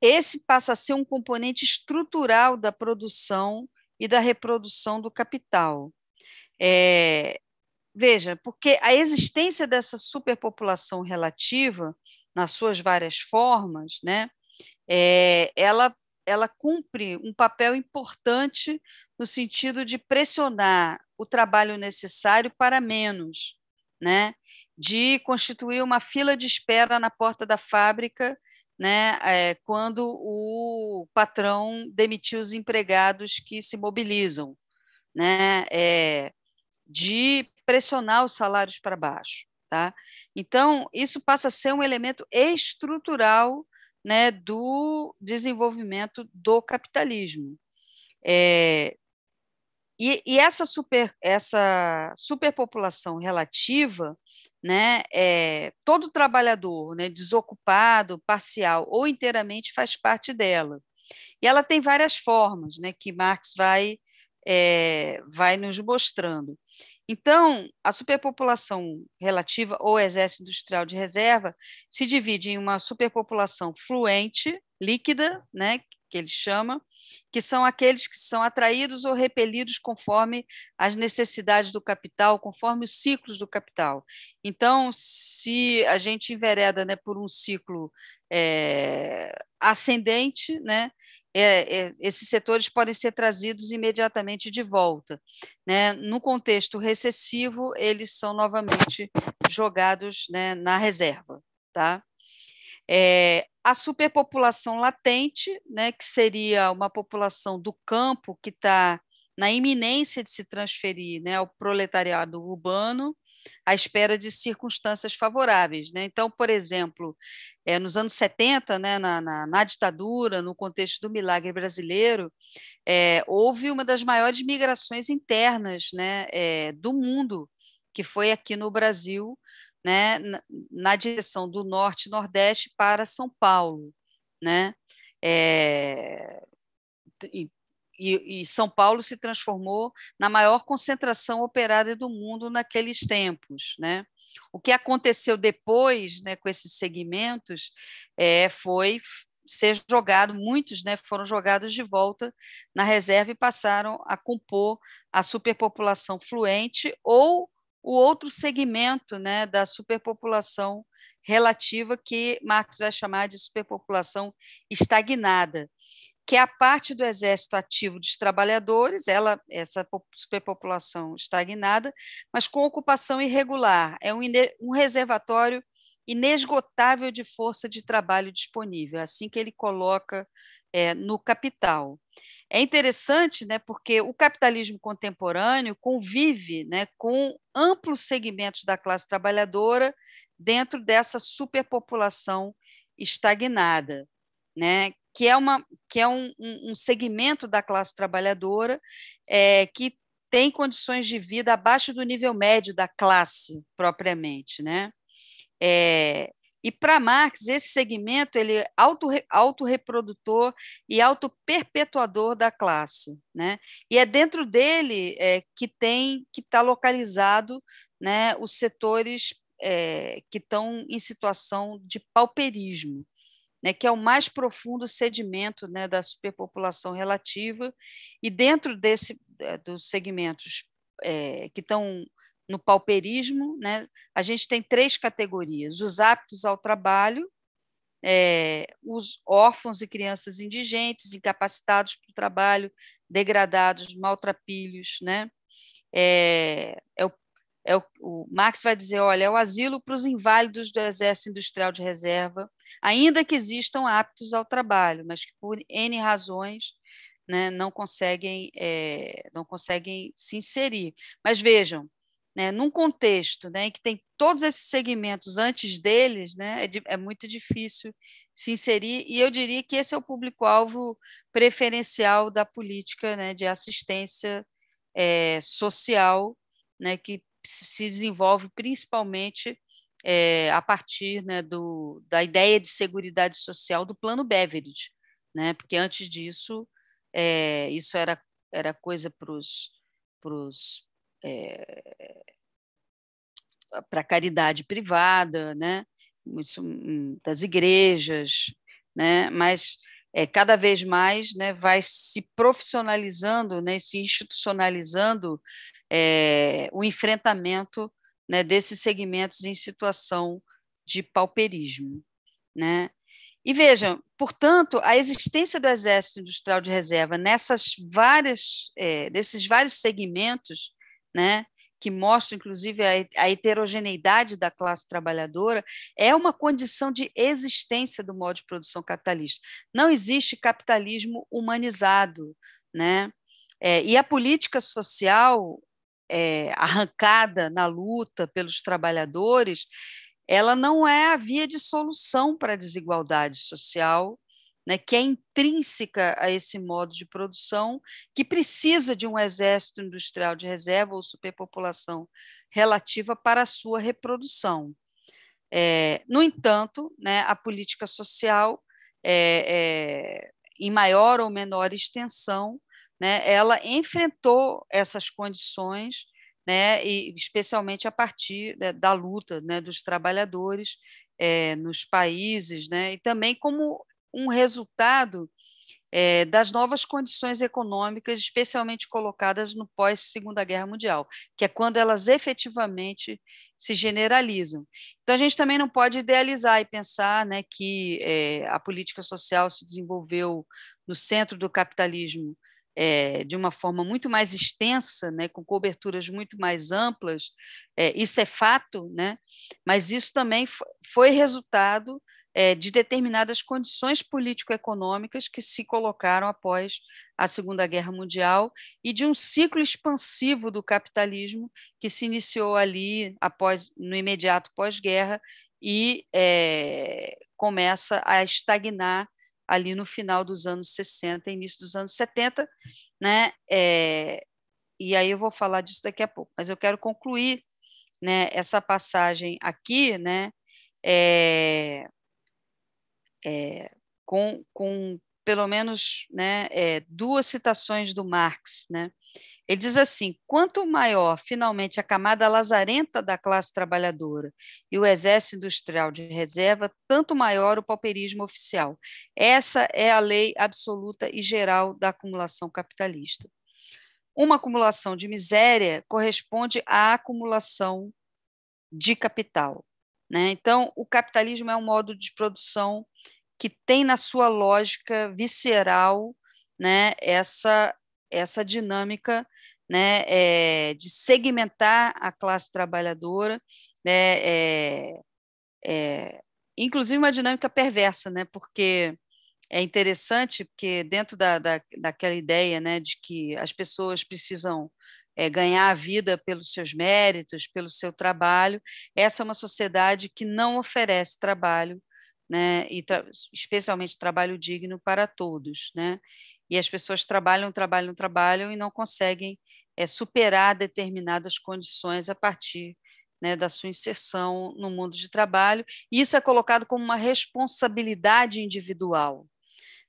Speaker 3: Esse passa a ser um componente estrutural da produção e da reprodução do capital. É, veja, porque a existência dessa superpopulação relativa nas suas várias formas, né, é, ela, ela cumpre um papel importante no sentido de pressionar o trabalho necessário para menos, né, de constituir uma fila de espera na porta da fábrica né, é, quando o patrão demitiu os empregados que se mobilizam, né, é, de pressionar os salários para baixo. Tá? Então, isso passa a ser um elemento estrutural né, do desenvolvimento do capitalismo. É, e, e, essa, super, essa superpopulação relativa, né, é, todo trabalhador né, desocupado, parcial ou inteiramente faz parte dela. E ela tem várias formas né, que Marx vai, é, vai nos mostrando. Então, a superpopulação relativa ou exército industrial de reserva se divide em uma superpopulação fluente, líquida, né, que ele chama, que são aqueles que são atraídos ou repelidos conforme as necessidades do capital, conforme os ciclos do capital. Então, se a gente envereda né, por um ciclo é, ascendente, né, é, é, esses setores podem ser trazidos imediatamente de volta. Né? No contexto recessivo, eles são novamente jogados né, na reserva. Tá? É, a superpopulação latente, né, que seria uma população do campo que está na iminência de se transferir né, ao proletariado urbano, à espera de circunstâncias favoráveis. Né? Então, por exemplo, é, nos anos 70, né, na, na, na, ditadura, no contexto do milagre brasileiro, é, houve uma das maiores migrações internas né, é, do mundo, que foi aqui no Brasil, né, na, na direção do norte nordeste para São Paulo. Né? É, e, e, São Paulo se transformou na maior concentração operária do mundo naqueles tempos, né? O que aconteceu depois, né, com esses segmentos, é, foi ser jogado, muitos, né, foram jogados de volta na reserva e passaram a compor a superpopulação fluente ou o outro segmento, né, da superpopulação relativa que Marx vai chamar de superpopulação estagnada, que é a parte do exército ativo dos trabalhadores, ela, essa superpopulação estagnada, mas com ocupação irregular, é um, um reservatório inesgotável de força de trabalho disponível, é assim que ele coloca é, no capital. É interessante, né, porque o capitalismo contemporâneo convive né, com amplos segmentos da classe trabalhadora dentro dessa superpopulação estagnada, né, que é, uma, que é um, um, um segmento da classe trabalhadora é, que tem condições de vida abaixo do nível médio da classe propriamente, né? É, e para Marx, esse segmento ele é autorreprodutor e autoperpetuador da classe. Né? E é dentro dele é, que tem que está localizado né, os setores é, que estão em situação de pauperismo né, que é o mais profundo sedimento né, da superpopulação relativa, e dentro desse é, dos segmentos é, que estão no pauperismo, né, a gente tem três categorias: os aptos ao trabalho, é, os órfãos e crianças indigentes, incapacitados para o trabalho, degradados, maltrapilhos, né? É, é, o é o, o Marx vai dizer, olha, é o asilo para os inválidos do exército industrial de reserva, ainda que existam aptos ao trabalho, mas que por N razões né, não, conseguem, é, não conseguem se inserir. Mas vejam, né, num contexto né, em que tem todos esses segmentos antes deles, né, é, de, é muito difícil se inserir, e eu diria que esse é o público-alvo preferencial da política né, de assistência é, social, né, que se desenvolve principalmente é, a partir né, do, da ideia de segurança Social do Plano Beveridge, né? porque antes disso é, isso era, era coisa para eh, os caridade privada, né? Isso, hum, das igrejas, né? mas é, cada vez mais né, vai se profissionalizando, né, se institucionalizando é, o enfrentamento né, desses segmentos em situação de pauperismo. Né? E vejam, portanto, a existência do Exército Industrial de Reserva nessas várias, é, nesses vários segmentos, né, que mostra inclusive a, heterogeneidade da classe trabalhadora, é uma condição de existência do modo de produção capitalista. Não existe capitalismo humanizado, né? É, e a política social é, arrancada na luta pelos trabalhadores, ela não é a via de solução para a desigualdade social, né, que é intrínseca a esse modo de produção, que precisa de um exército industrial de reserva ou superpopulação relativa para a sua reprodução. É, no entanto, né, a política social, é, é, em maior ou menor extensão, né, ela enfrentou essas condições, né, e especialmente a partir da, né, da luta né, dos trabalhadores é, nos países, né, e também como um resultado é, das novas condições econômicas, especialmente colocadas no pós-Segunda Guerra Mundial, que é quando elas efetivamente se generalizam. Então, a gente também não pode idealizar e pensar né, que é, a política social se desenvolveu no centro do capitalismo é, de uma forma muito mais extensa, né, com coberturas muito mais amplas, é, isso é fato, né, mas isso também foi resultado é, de determinadas condições político-econômicas que se colocaram após a Segunda Guerra Mundial e de um ciclo expansivo do capitalismo que se iniciou ali após, no imediato pós-guerra e começa a estagnar ali no final dos anos 60, início dos anos 70, né? É, e aí eu vou falar disso daqui a pouco, mas eu quero concluir né, essa passagem aqui, né? É, é, com, com pelo menos né, duas citações do Marx, né? Ele diz assim: quanto maior, finalmente, a camada lazarenta da classe trabalhadora e o exército industrial de reserva, tanto maior o pauperismo oficial. Essa é a lei absoluta e geral da acumulação capitalista. Uma acumulação de miséria corresponde à acumulação de capital. Né? Então, o capitalismo é um modo de produção que tem na sua lógica visceral né, essa essa dinâmica né, é, de segmentar a classe trabalhadora, né, é, é, inclusive uma dinâmica perversa, né, porque é interessante porque dentro da, da, daquela ideia né, de que as pessoas precisam é, ganhar a vida pelos seus méritos, pelo seu trabalho, essa é uma sociedade que não oferece trabalho, né, e tra especialmente trabalho digno para todos. Né? E as pessoas trabalham, trabalham, trabalham e não conseguem é, superar determinadas condições a partir né, da sua inserção no mundo de trabalho. E isso é colocado como uma responsabilidade individual.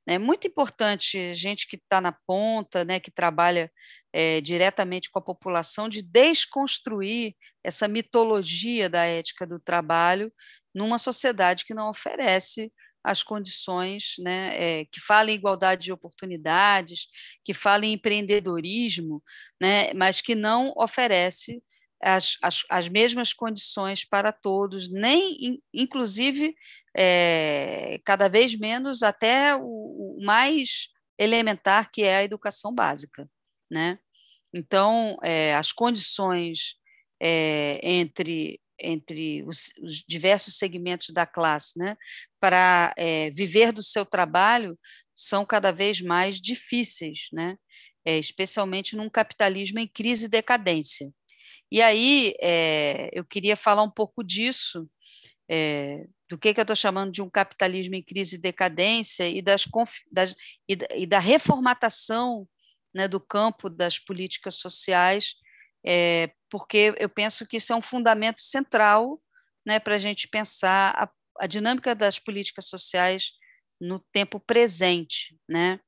Speaker 3: É muito importante gente que está na ponta, né, que trabalha é, diretamente com a população, de desconstruir essa mitologia da ética do trabalho numa sociedade que não oferece as condições, né, é, que fala em igualdade de oportunidades, que fala em empreendedorismo, né, mas que não oferece as, as, as mesmas condições para todos, nem inclusive é, cada vez menos até o, o mais elementar que é a educação básica, né? Então, é, as condições é, entre entre os, os diversos segmentos da classe, né, para é, viver do seu trabalho são cada vez mais difíceis, né, é, especialmente num capitalismo em crise e decadência. E aí é, eu queria falar um pouco disso, é, do que, que eu estou chamando de um capitalismo em crise e decadência e, das, das e, da, e, da reformatação né, do campo das políticas sociais é, porque eu penso que isso é um fundamento central né, para a gente pensar a, a, dinâmica das políticas sociais no tempo presente, né?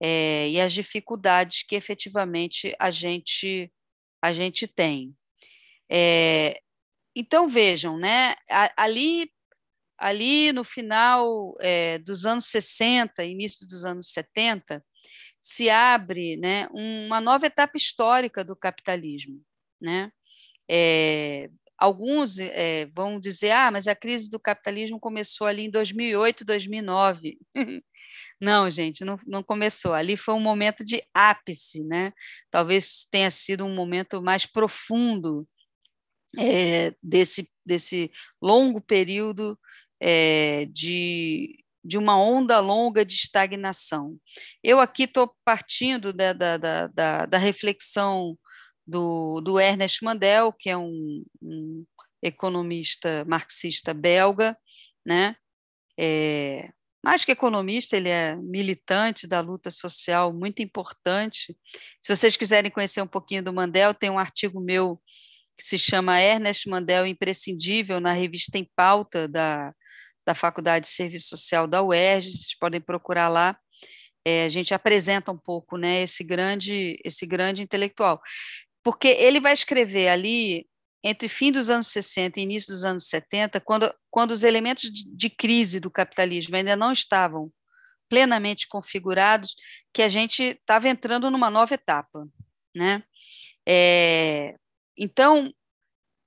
Speaker 3: É, e as dificuldades que efetivamente a gente a gente tem. É, então vejam, né? ali ali no final é, dos anos 60, início dos anos 70, se abre né, uma nova etapa histórica do capitalismo, né? É, alguns é, vão dizer, ah, mas a crise do capitalismo começou ali em 2008, 2009. não, gente, não, não começou. Ali foi um momento de ápice, né? Talvez tenha sido um momento mais profundo é, desse, desse longo período é, de, de uma onda longa de estagnação. Eu aqui estou partindo né, da, da, da, da reflexão do, do Ernest Mandel, que é um, um economista marxista belga, né? É, mais que economista, ele é militante da luta social, muito importante. Se vocês quiserem conhecer um pouquinho do Mandel, tem um artigo meu que se chama Ernest Mandel Imprescindível, na revista Em Pauta da, da Faculdade de Serviço Social da UERJ, vocês podem procurar lá. É, a gente apresenta um pouco né, esse, grande, esse grande intelectual porque ele vai escrever ali entre fim dos anos 60 e início dos anos 70, quando, quando os elementos de, de crise do capitalismo ainda não estavam plenamente configurados, que a gente estava entrando numa nova etapa. Né? É, então,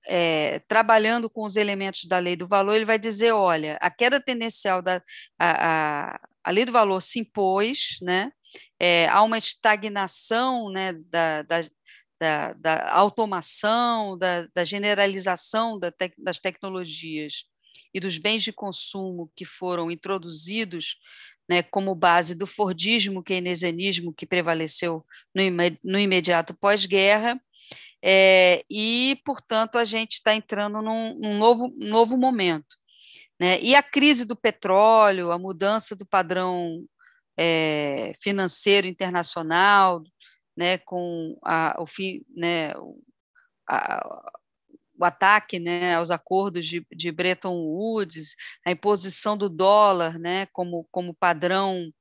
Speaker 3: é, trabalhando com os elementos da lei do valor, ele vai dizer: olha, a queda tendencial da a, a, a lei do valor se impôs, né? É, há uma estagnação né, da, da, da, da automação, da, da generalização da tec, das tecnologias e dos bens de consumo que foram introduzidos né, como base do Fordismo keynesianismo que prevaleceu no, no imediato pós-guerra, é, e, portanto, a gente está entrando num, num, novo, novo momento. Né? E a crise do petróleo, a mudança do padrão é, financeiro internacional, né, com a, o fim, né, a, o ataque né, aos acordos de, de, Bretton Woods, a imposição do dólar né, como, como padrão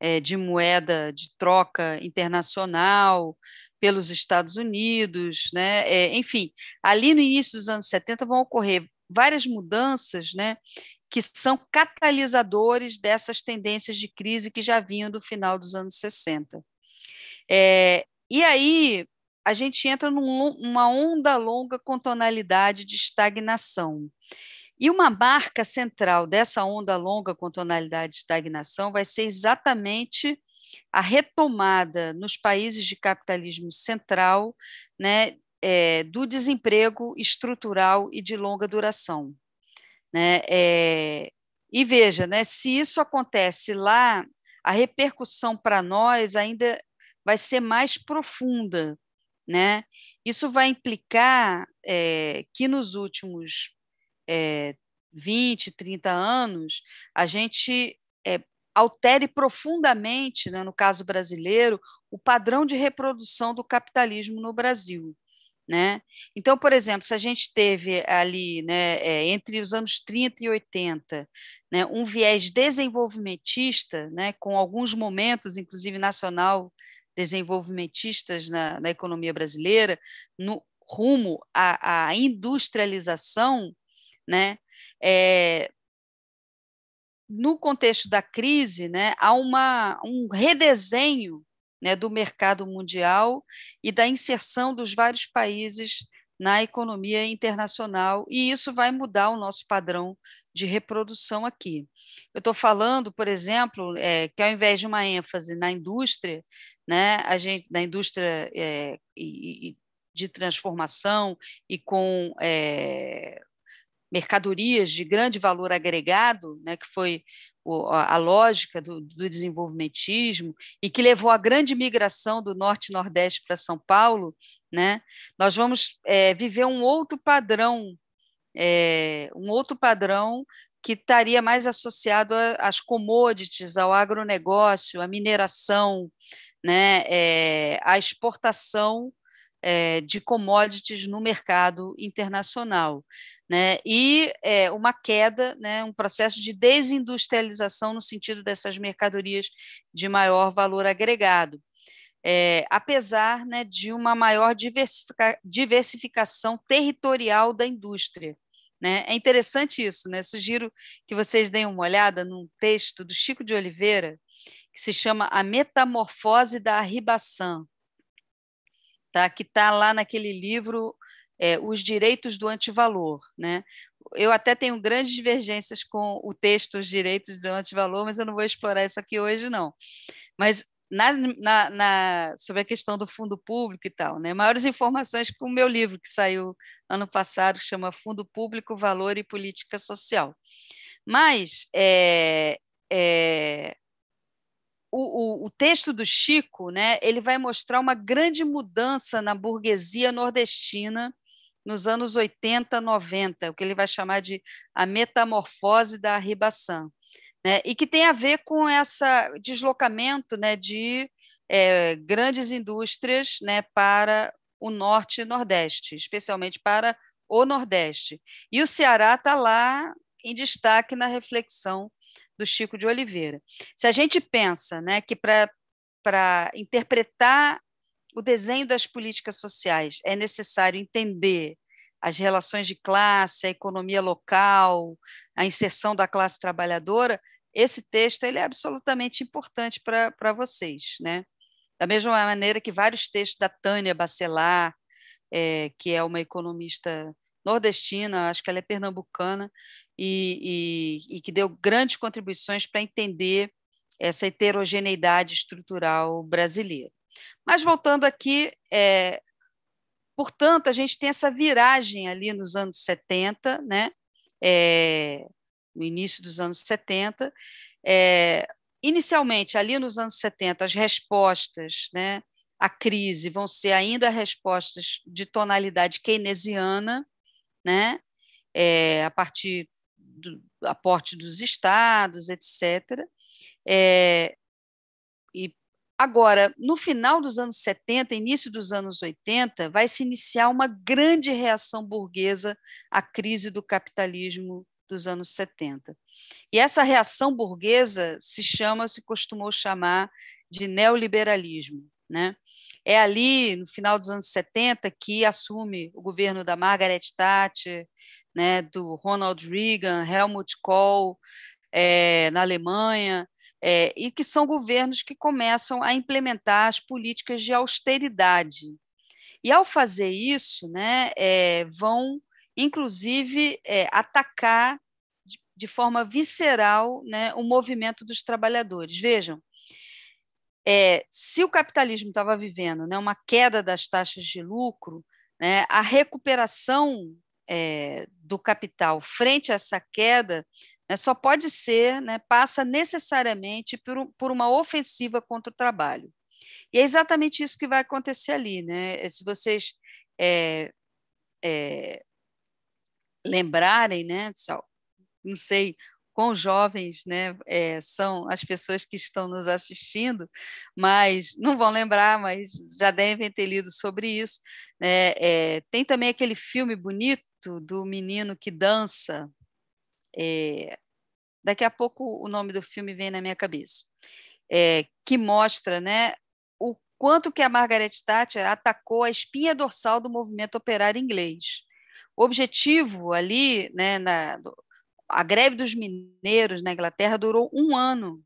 Speaker 3: é, de moeda de troca internacional pelos Estados Unidos, né, é, enfim, ali no início dos anos 70 vão ocorrer várias mudanças né, que são catalisadores dessas tendências de crise que já vinham do final dos anos 60. É, e aí a gente entra numa num, onda longa com tonalidade de estagnação. E uma marca central dessa onda longa com tonalidade de estagnação vai ser exatamente a retomada nos países de capitalismo central né, é, do desemprego estrutural e de longa duração. Né? É, e veja, né, se isso acontece lá, a repercussão para nós ainda vai ser mais profunda, né? Isso vai implicar é, que nos últimos é, 20, 30 anos, a gente é, altere profundamente, né, no caso brasileiro, o padrão de reprodução do capitalismo no Brasil. Né? Então, por exemplo, se a gente teve ali, né, é, entre os anos 30 e 80, né, um viés desenvolvimentista, né, com alguns momentos, inclusive nacional desenvolvimentistas na, na economia brasileira, no rumo à, à industrialização, né, é, no contexto da crise, né, há uma, um redesenho né, do mercado mundial e da inserção dos vários países na economia internacional, e isso vai mudar o nosso padrão de reprodução aqui. Eu estou falando, por exemplo, é, que ao invés de uma ênfase na indústria, né? A gente na indústria é, e, de transformação e com é, mercadorias de grande valor agregado, né? Que foi a lógica do, do, desenvolvimentismo e que levou à grande migração do norte e nordeste para São Paulo, né? Nós vamos é, viver um outro padrão, é, um outro padrão que estaria mais associado às commodities, ao agronegócio, à mineração, né, é, a exportação é, de commodities no mercado internacional. Né, e é, uma queda, né, um processo de desindustrialização no sentido dessas mercadorias de maior valor agregado. É, apesar né, de uma maior diversifica diversificação territorial da indústria. Né? É interessante isso, né? Sugiro que vocês deem uma olhada num texto do Chico de Oliveira, que se chama A Metamorfose da Arribação, tá? que está lá naquele livro é, Os Direitos do Antivalor. Né? Eu até tenho grandes divergências com o texto Os Direitos do Antivalor, mas eu não vou explorar isso aqui hoje, não. Mas na, na, na, sobre a questão do fundo público e tal. Né? Maiores informações com o meu livro, que saiu ano passado, que chama Fundo Público, Valor e Política Social. Mas é, é, o, o, o, texto do Chico, né, ele vai mostrar uma grande mudança na burguesia nordestina nos anos 80, 90, o que ele vai chamar de a metamorfose da ribaçã, né, e que tem a ver com esse deslocamento né, de é, grandes indústrias né, para o norte e nordeste, especialmente para o nordeste. E o Ceará está lá em destaque na reflexão do Chico de Oliveira. Se a gente pensa né, que para interpretar o desenho das políticas sociais é necessário entender as relações de classe, a economia local, a inserção da classe trabalhadora, esse texto ele é absolutamente importante para vocês. Né? Da mesma maneira que vários textos da Tânia Bacelar, é, que é uma economista nordestina, acho que ela é pernambucana, e, e, e que deu grandes contribuições para entender essa heterogeneidade estrutural brasileira. Mas voltando aqui, é, portanto, a gente tem essa viragem ali nos anos 70, né? É, no início dos anos 70. É, inicialmente, ali nos anos 70, as respostas né, à crise vão ser ainda respostas de tonalidade keynesiana, né? É, a partir do aporte dos estados, etc. É, e agora, no final dos anos 70, início dos anos 80, vai se iniciar uma grande reação burguesa à crise do capitalismo dos anos 70. E essa reação burguesa se chama, se costumou chamar de neoliberalismo, né? É ali, no final dos anos 70, que assume o governo da Margaret Thatcher, né, do Ronald Reagan, Helmut Kohl, é, na Alemanha, é, e que são governos que começam a implementar as políticas de austeridade. E, ao fazer isso, né, é, vão, inclusive, atacar de, de forma visceral né, o movimento dos trabalhadores. Vejam, é, se o capitalismo estava vivendo né, uma queda das taxas de lucro, né, a recuperação é, do capital frente a essa queda né, só pode ser, né, passa necessariamente por, por uma ofensiva contra o trabalho. E é exatamente isso que vai acontecer ali. Né? É, se vocês é, é, lembrarem, né, não sei, com jovens, né? É, são as pessoas que estão nos assistindo, mas não vão lembrar, mas já devem ter lido sobre isso. Né? É, tem também aquele filme bonito do menino que dança. É, daqui a pouco o nome do filme vem na minha cabeça, que mostra, né? O quanto que a Margaret Thatcher atacou a espinha dorsal do movimento operário inglês. O objetivo ali, né, na, a greve dos mineiros na Inglaterra durou um ano.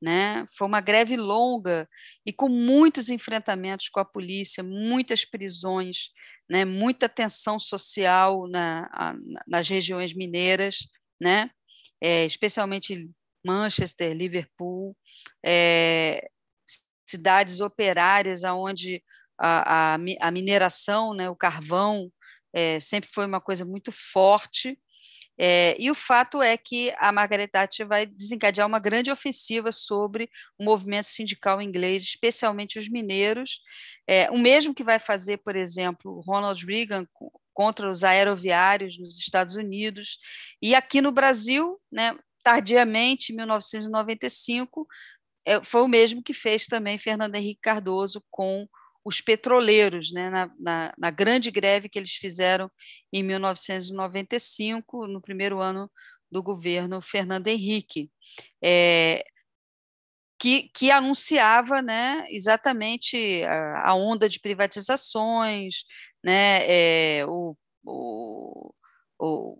Speaker 3: Né? Foi uma greve longa e com muitos enfrentamentos com a polícia, muitas prisões, né? muita tensão social na, a, nas regiões mineiras, né? É, especialmente Manchester, Liverpool, é, cidades operárias onde a, a, a mineração, né, o carvão, é, sempre foi uma coisa muito forte é, e o fato é que a Margaret Thatcher vai desencadear uma grande ofensiva sobre o movimento sindical inglês, especialmente os mineiros, é, o mesmo que vai fazer, por exemplo, Ronald Reagan contra os aeroviários nos Estados Unidos e aqui no Brasil, né, tardiamente, em 1995, é, foi o mesmo que fez também Fernando Henrique Cardoso com os petroleiros, né, na, na, na, grande greve que eles fizeram em 1995, no primeiro ano do governo Fernando Henrique, é, que, que, anunciava né, exatamente a, a onda de privatizações, né, é, o, o, o,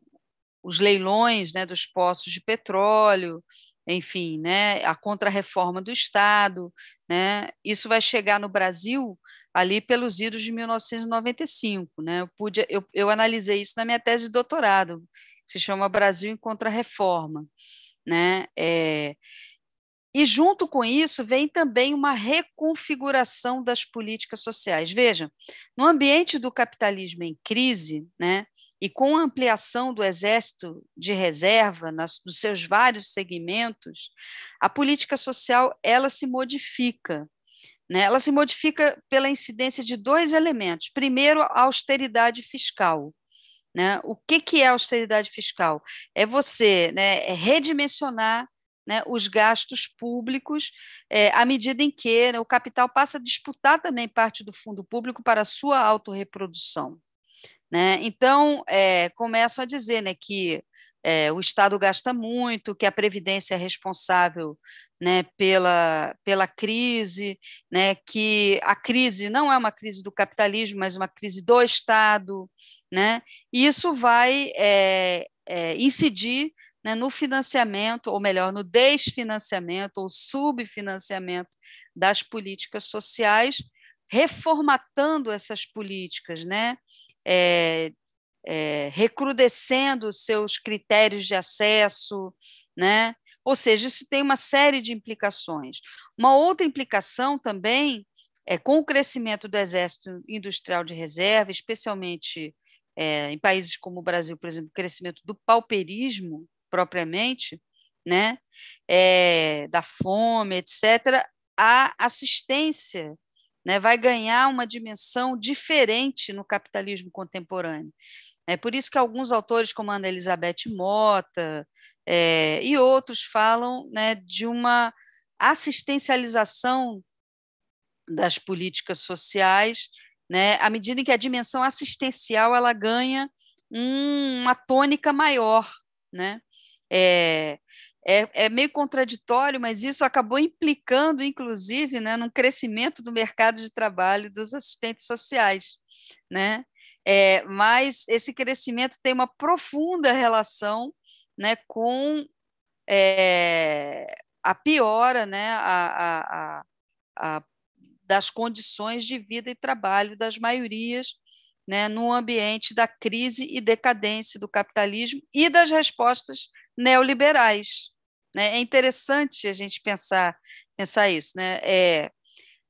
Speaker 3: os leilões né, dos poços de petróleo, enfim, né, a contrarreforma do Estado. Né, isso vai chegar no Brasil ali pelos idos de 1995. Né? Eu, pude, eu, eu analisei isso na minha tese de doutorado, que se chama Brasil em Contra-Reforma. Né? É, e junto com isso vem também uma reconfiguração das políticas sociais. Veja, no ambiente do capitalismo em crise, né, e com a ampliação do exército de reserva nas, nos seus vários segmentos, a política social ela se modifica, né? Ela se modifica pela incidência de dois elementos. Primeiro, a austeridade fiscal. Né? O que, que é austeridade fiscal? É você né, redimensionar né, os gastos públicos, é, à medida em que né, o capital passa a disputar também parte do fundo público para a sua autorreprodução. Né? Então, é, começam a dizer né, que é, o Estado gasta muito, que a Previdência é responsável né, pela, pela crise, né, que a crise não é uma crise do capitalismo, mas uma crise do Estado. Né? E isso vai é, é, incidir né, no financiamento, ou melhor, no desfinanciamento ou subfinanciamento das políticas sociais, reformatando essas políticas, né? É, é, recrudescendo os seus critérios de acesso, né? Ou seja, isso tem uma série de implicações. Uma outra implicação também é com o crescimento do exército industrial de reserva, especialmente é, em países como o Brasil, por exemplo, o crescimento do pauperismo propriamente, né? É, da fome, etc. A assistência né, vai ganhar uma dimensão diferente no capitalismo contemporâneo. É por isso que alguns autores, como Ana Elizabeth Mota é, e outros, falam né, de uma assistencialização das políticas sociais, né, à medida em que a dimensão assistencial ela ganha um, uma tônica maior. Né? É, é, é, meio contraditório, mas isso acabou implicando, inclusive, né, num crescimento do mercado de trabalho dos assistentes sociais. Né? É, mas esse crescimento tem uma profunda relação né, com é, a piora né, a, a, a, das condições de vida e trabalho das maiorias né, no ambiente da crise e decadência do capitalismo e das respostas neoliberais. Né? É interessante a gente pensar, pensar isso. Né? É,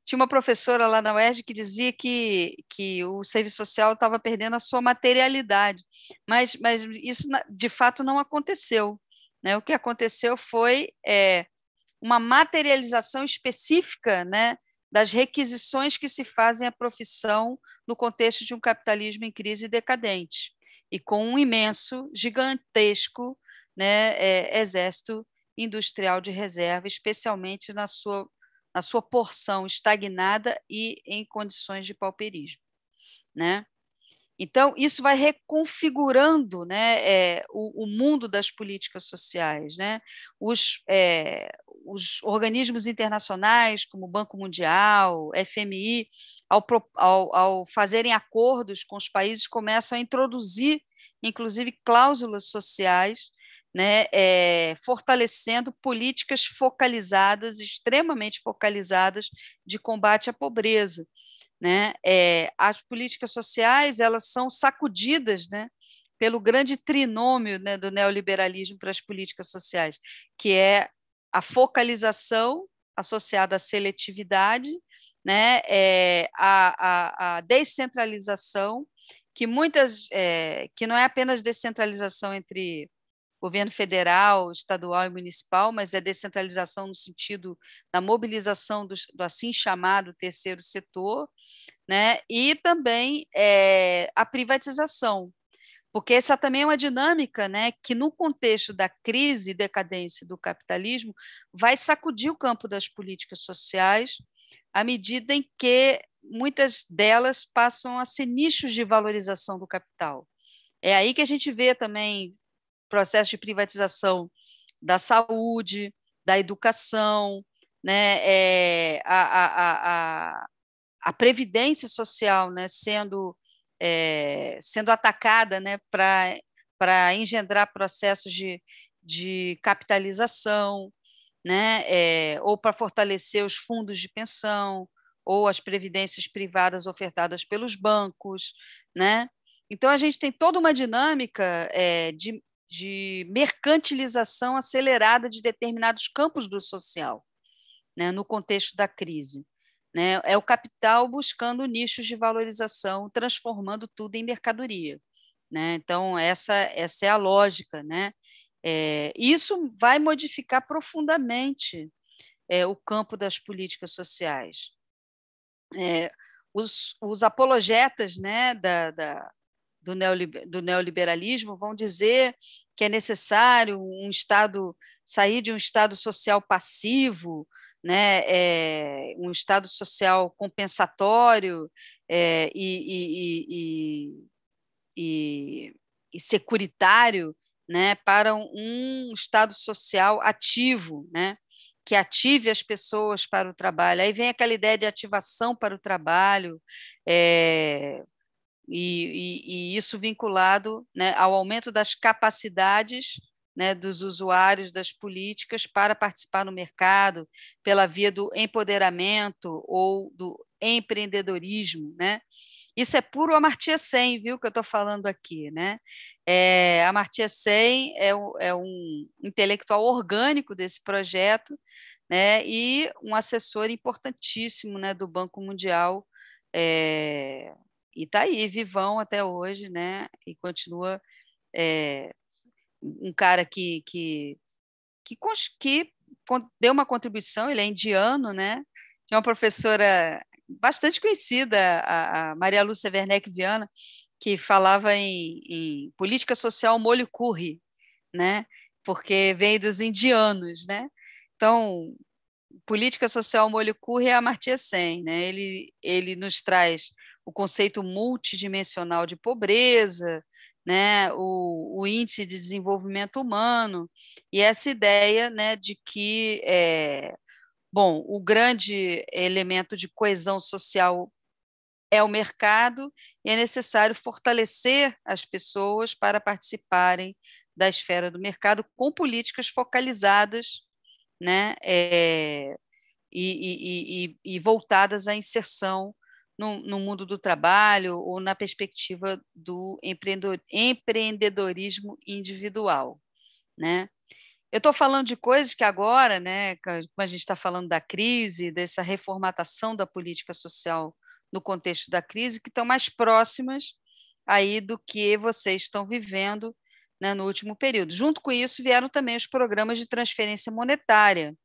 Speaker 3: tinha uma professora lá na UERJ que dizia que, que o serviço social estava perdendo a sua materialidade, mas, mas isso de fato não aconteceu. Né? O que aconteceu foi é, uma materialização específica né, das requisições que se fazem à profissão no contexto de um capitalismo em crise decadente e com um imenso, gigantesco né, é, exército industrial de reserva, especialmente na sua na sua porção estagnada e em condições de pauperismo, né? Então, isso vai reconfigurando né, é, o, o, mundo das políticas sociais. Né? Os, é, os, organismos internacionais, como o Banco Mundial, FMI, ao, ao, ao, fazerem acordos com os países, começam a introduzir, inclusive, cláusulas sociais né, é, fortalecendo políticas focalizadas, extremamente focalizadas, de combate à pobreza. Né? É, as políticas sociais elas são sacudidas né, pelo grande trinômio né, do neoliberalismo para as políticas sociais, que é a focalização associada à seletividade, né, é, a, a, a descentralização, que muitas, é, que não é apenas descentralização entre governo federal, estadual e municipal, mas é descentralização no sentido da mobilização do, do assim chamado terceiro setor, né? e também é, a privatização, porque essa também é uma dinâmica né, que, no contexto da crise e decadência do capitalismo, vai sacudir o campo das políticas sociais à medida em que muitas delas passam a ser nichos de valorização do capital. É aí que a gente vê também processo de privatização da saúde, da educação, né, é, a, a, a, a, previdência social né, sendo, é, sendo atacada né, para engendrar processos de, de capitalização, né, é, ou para fortalecer os fundos de pensão, ou as previdências privadas ofertadas pelos bancos. Né? Então, a gente tem toda uma dinâmica é, de, de mercantilização acelerada de determinados campos do social, né, no contexto da crise. Né? É o capital buscando nichos de valorização, transformando tudo em mercadoria. Né? Então, essa, essa é a lógica. Né? É, isso vai modificar profundamente é, o campo das políticas sociais. É, os, os, apologetas né, da, da, do, neoliber, do neoliberalismo vão dizer que é necessário um Estado sair de um Estado social passivo, né, é, um Estado social compensatório é, e, e, e, e, securitário né, para um Estado social ativo, né, que ative as pessoas para o trabalho. Aí vem aquela ideia de ativação para o trabalho, é, e, e, e isso vinculado né, ao aumento das capacidades né, dos usuários das políticas para participar no mercado pela via do empoderamento ou do empreendedorismo, né? Isso é puro Amartya Sen, viu, que eu estou falando aqui, né? É, Amartya Sen é, é, um intelectual orgânico desse projeto, né? E um assessor importantíssimo, né, do Banco Mundial, é, e está aí, vivão até hoje, né? E continua é, um cara que, que, que, que, deu uma contribuição, ele é indiano, né? Tinha uma professora bastante conhecida, a, a Maria Lúcia Werneck Viana, que falava em, em política social molho curry, né? Porque vem dos indianos, né? Então, política social molho curry é a Amartya Sen, né? Ele, ele nos traz o conceito multidimensional de pobreza, né, o, o, índice de desenvolvimento humano, e essa ideia né, de que, é, bom, o grande elemento de coesão social é o mercado e é necessário fortalecer as pessoas para participarem da esfera do mercado com políticas focalizadas né, é, e, e, e, e voltadas à inserção no, no, mundo do trabalho ou na perspectiva do empreendedorismo individual, né? Eu estou falando de coisas que agora, né, como a gente está falando da crise, dessa reformatação da política social no contexto da crise, que estão mais próximas aí do que vocês estão vivendo né, no último período. Junto com isso vieram também os programas de transferência monetária,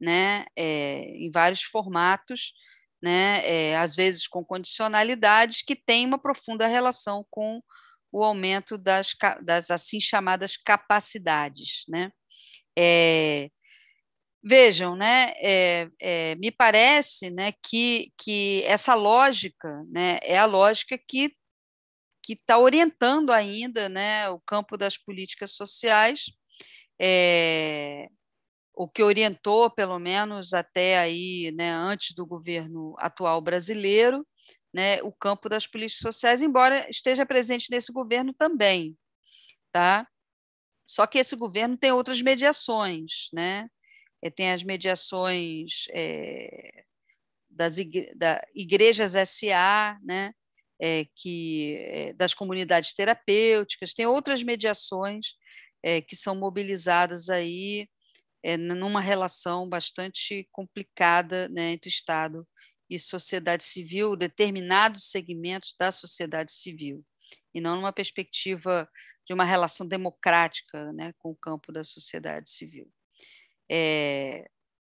Speaker 3: né, é, em vários formatos, né, é, às vezes com condicionalidades que têm uma profunda relação com o aumento das, das assim chamadas capacidades. Né? É, vejam, né, é, me parece né, que, que essa lógica né, é a lógica que que está orientando ainda né, o campo das políticas sociais, é, o que orientou, pelo menos até aí, né, antes do governo atual brasileiro, né, o campo das polícias sociais, embora esteja presente nesse governo também, tá? Só que esse governo tem outras mediações, né? É, tem as mediações é, das igre da igrejas SA, né? É, que é, das comunidades terapêuticas, tem outras mediações é, que são mobilizadas aí é, numa relação bastante complicada né, entre Estado e sociedade civil, determinados segmentos da sociedade civil, e não numa perspectiva de uma relação democrática né, com o campo da sociedade civil. É,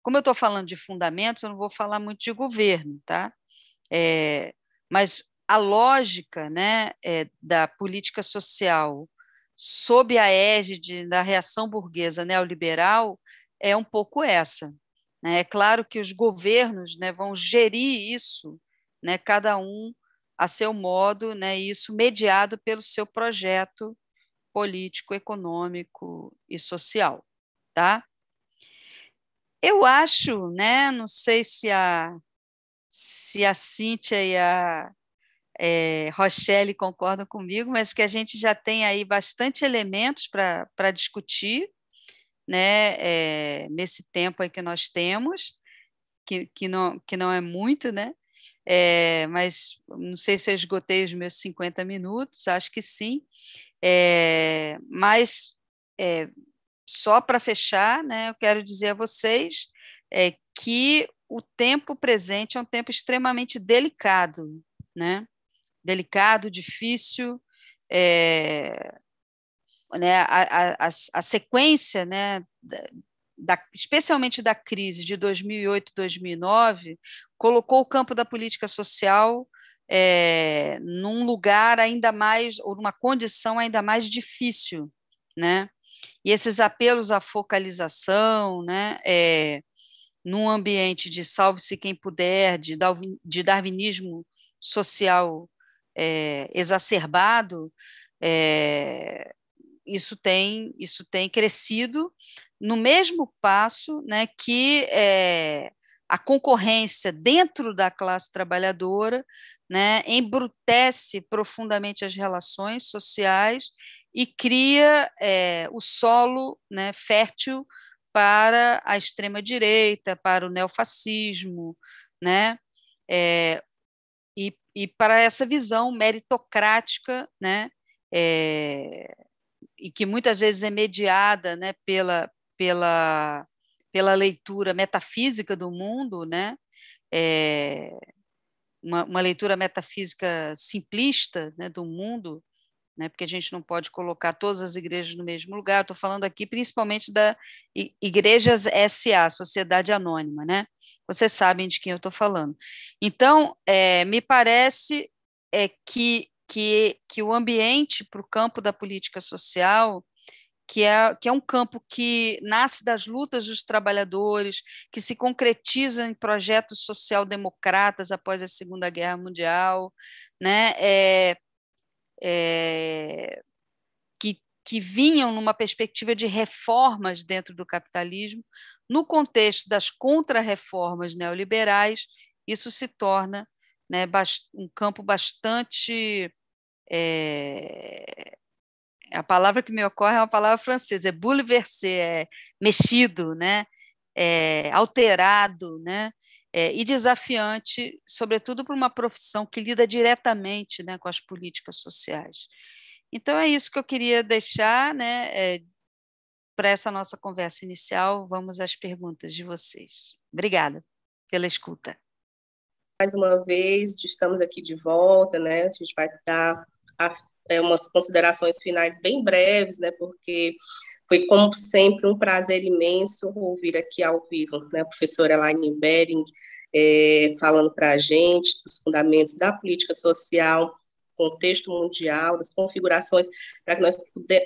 Speaker 3: como eu estou falando de fundamentos, eu não vou falar muito de governo, tá? É, mas a lógica né, é, da política social sob a égide da reação burguesa neoliberal é um pouco essa. Né? É claro que os governos né, vão gerir isso, né, cada um a seu modo, né, isso mediado pelo seu projeto político, econômico e social. Tá? Eu acho, né, não sei se a, se a Cíntia e a é, Rochelle concordam comigo, mas que a gente já tem aí bastante elementos para discutir né, é, nesse tempo aí que nós temos, que, que, não, que não é muito, né? É, mas não sei se eu esgotei os meus 50 minutos, acho que sim. É, mas é, só para fechar, né, eu quero dizer a vocês que o tempo presente é um tempo extremamente delicado, né? Delicado, difícil, né, a, a, a sequência, né, da, especialmente da crise de 2008, 2009, colocou o campo da política social é, num lugar ainda mais, ou numa condição ainda mais difícil, né? E esses apelos à focalização, né, é, num ambiente de salve-se quem puder, de, de darwinismo social é, exacerbado, é, isso tem, isso tem crescido no mesmo passo né, que é, a concorrência dentro da classe trabalhadora né, embrutece profundamente as relações sociais e cria é, o solo né, fértil para a extrema-direita, para o neofascismo, né, é, e, e para essa visão meritocrática né, é, e que muitas vezes é mediada né, pela, pela, pela leitura metafísica do mundo, né? É, uma, uma, leitura metafísica simplista né, do mundo, né, porque a gente não pode colocar todas as igrejas no mesmo lugar. Estou falando aqui principalmente da Igrejas SA, Sociedade Anônima, né? Vocês sabem de quem eu estou falando. Então, é, me parece é que que, que o ambiente para o campo da política social que é, que é um campo que nasce das lutas dos trabalhadores, que se concretiza em projetos social-democratas após a Segunda Guerra Mundial, né? É, é, que, que vinham numa perspectiva de reformas dentro do capitalismo, no contexto das contrarreformas neoliberais, isso se torna né, um campo bastante é, a palavra que me ocorre é uma palavra francesa, é bouleversé, é mexido, né? É alterado, né? É, e desafiante, sobretudo para uma profissão que lida diretamente né, com as políticas sociais. Então, é isso que eu queria deixar né, é, para essa nossa conversa inicial. Vamos às perguntas de vocês. Obrigada pela escuta.
Speaker 2: Mais uma vez, estamos aqui de volta, né? A gente vai estar a, é, umas considerações finais bem breves, né, porque foi, como sempre, um prazer imenso ouvir aqui ao vivo né, a professora Elaine Bering é, falando para a gente dos fundamentos da política social, contexto mundial, das configurações, para que nós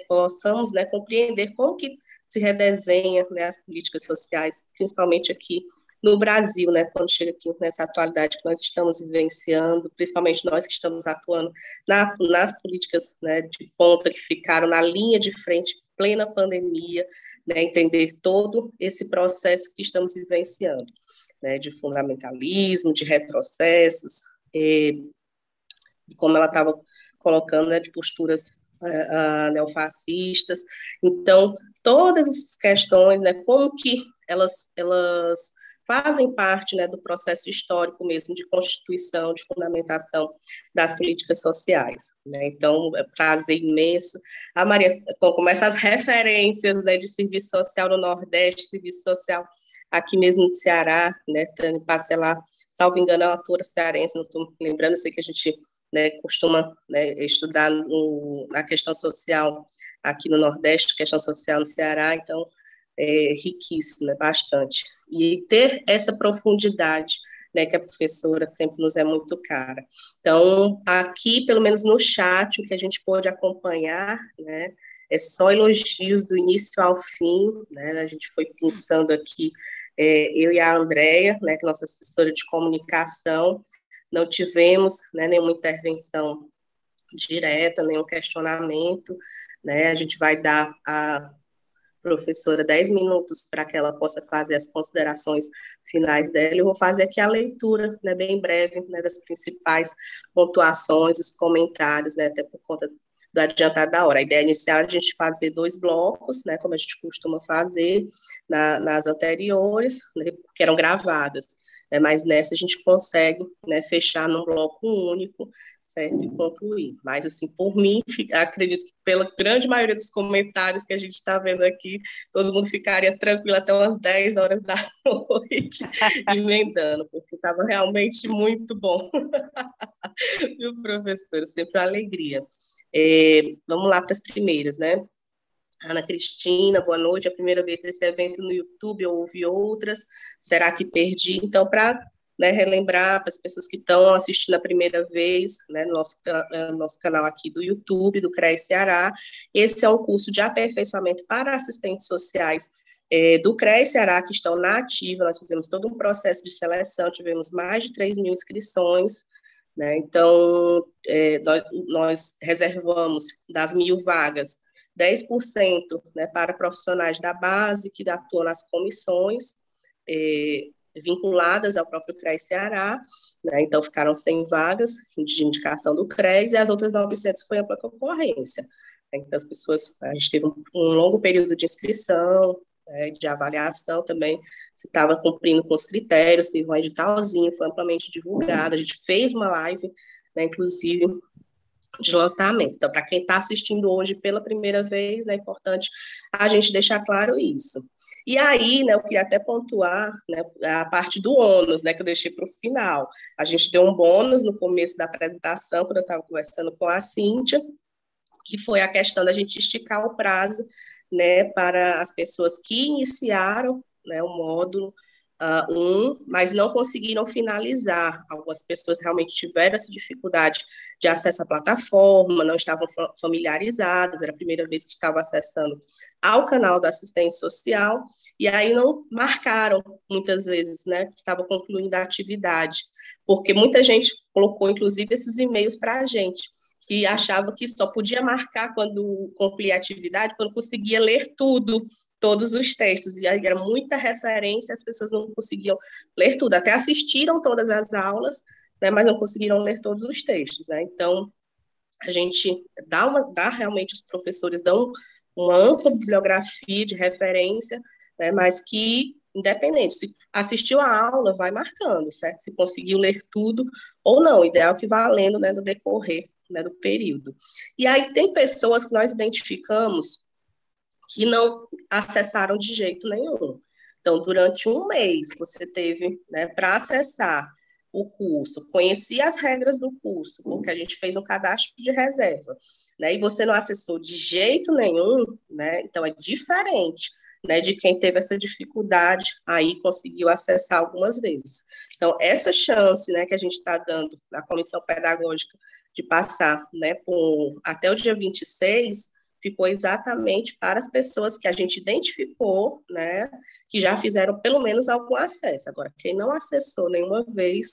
Speaker 2: possamos né, compreender como que se redesenha né, as políticas sociais, principalmente aqui no Brasil, né, quando chega aqui nessa atualidade que nós estamos vivenciando, principalmente nós que estamos atuando na, nas políticas né, de ponta que ficaram na linha de frente plena pandemia, né, entender todo esse processo que estamos vivenciando, né, de fundamentalismo, de retrocessos, e, como ela estava colocando, né, de posturas é, neofascistas. Então, todas essas questões, né, como que elas, elas fazem parte né, do processo histórico mesmo de constituição, de fundamentação das políticas sociais. Né? Então, é um prazer imenso. A Maria, como essas referências né, de serviço social no Nordeste, serviço social aqui mesmo no Ceará, né, Tânia Parcelar, salvo engano, é uma autora cearense, não estou lembrando, eu sei que a gente né, costuma né, estudar no, a questão social aqui no Nordeste, questão social no Ceará, então é, riquíssima, bastante. E ter essa profundidade né, que a professora sempre nos é muito cara. Então, aqui, pelo menos no chat, o que a gente pôde acompanhar, né, é só elogios do início ao fim, né, a gente foi pensando aqui, é, eu e a Andrea, né, que é nossa assessora de comunicação, não tivemos né, nenhuma intervenção direta, nenhum questionamento, né, a gente vai dar a professora 10 minutos para que ela possa fazer as considerações finais dela. Eu vou fazer aqui a leitura, né, bem breve, né, das principais pontuações, os comentários, né, até por conta do adiantado da hora. A ideia inicial é a gente fazer dois blocos, né, como a gente costuma fazer na, nas anteriores, né, que eram gravadas. é, mas nessa a gente consegue né, fechar num bloco único certo e concluir. Mas, assim, por mim, acredito que pela grande maioria dos comentários que a gente está vendo aqui, todo mundo ficaria tranquilo até umas 10 horas da noite, emendando, porque estava realmente muito bom. O professor? Sempre uma alegria. É, vamos lá para as primeiras, né? Ana Cristina, boa noite. É a primeira vez desse evento no YouTube, eu ouvi outras. Será que perdi? Então, para né, relembrar para as pessoas que estão assistindo a primeira vez, né, no nosso, é, nosso canal aqui do YouTube, do CREA Ceará. Esse é um curso de aperfeiçoamento para assistentes sociais é, do CREA Ceará, que estão na ativa. Nós fizemos todo um processo de seleção, tivemos mais de 3 mil inscrições. Né? Então, é, nós reservamos das mil vagas 10% né, para profissionais da base que atuam nas comissões, é, vinculadas ao próprio CRES Ceará, né? então ficaram 100 vagas de indicação do CRES e as outras 900 foi ampla concorrência. Né? Então, as pessoas, a gente teve um, um longo período de inscrição, né, de avaliação também, se estava cumprindo com os critérios, teve um editalzinho, foi amplamente divulgado, a gente fez uma live, né, inclusive, de lançamento. Então, para quem está assistindo hoje pela primeira vez, né, é importante a gente deixar claro isso. E aí, né, eu queria até pontuar né, a parte do ônus, né, que eu deixei para o final. A gente deu um bônus no começo da apresentação, quando eu estava conversando com a Cíntia, que foi a questão da gente esticar o prazo né, para as pessoas que iniciaram né, o módulo uh, um, mas não conseguiram finalizar. Algumas pessoas realmente tiveram essa dificuldade de acesso à plataforma, não estavam familiarizadas, era a primeira vez que estavam acessando ao canal da assistência social, e aí não marcaram muitas vezes, né, que estavam concluindo a atividade, porque muita gente colocou, inclusive, esses e-mails para a gente que achava que só podia marcar quando concluía a atividade, quando conseguia ler tudo todos os textos, e era muita referência, as pessoas não conseguiam ler tudo, até assistiram todas as aulas, né, mas não conseguiram ler todos os textos, né? Então, a gente dá, uma, dá realmente, os professores dão uma ampla bibliografia de referência, né, mas que, independente, se assistiu a aula, vai marcando, certo? Se conseguiu ler tudo ou não, o ideal é que vá lendo né, no decorrer né, do período. E aí tem pessoas que nós identificamos que não acessaram de jeito nenhum. Então, durante um mês, você teve né, para acessar o curso, conhecer as regras do curso, porque a gente fez um cadastro de reserva, né, e você não acessou de jeito nenhum, né, então é diferente. Né, de quem teve essa dificuldade aí conseguiu acessar algumas vezes. Então, essa chance né, que a gente está dando na comissão pedagógica de passar né, por, até o dia 26, ficou exatamente para as pessoas que a gente identificou, né, que já fizeram pelo menos algum acesso. Agora, quem não acessou nenhuma vez,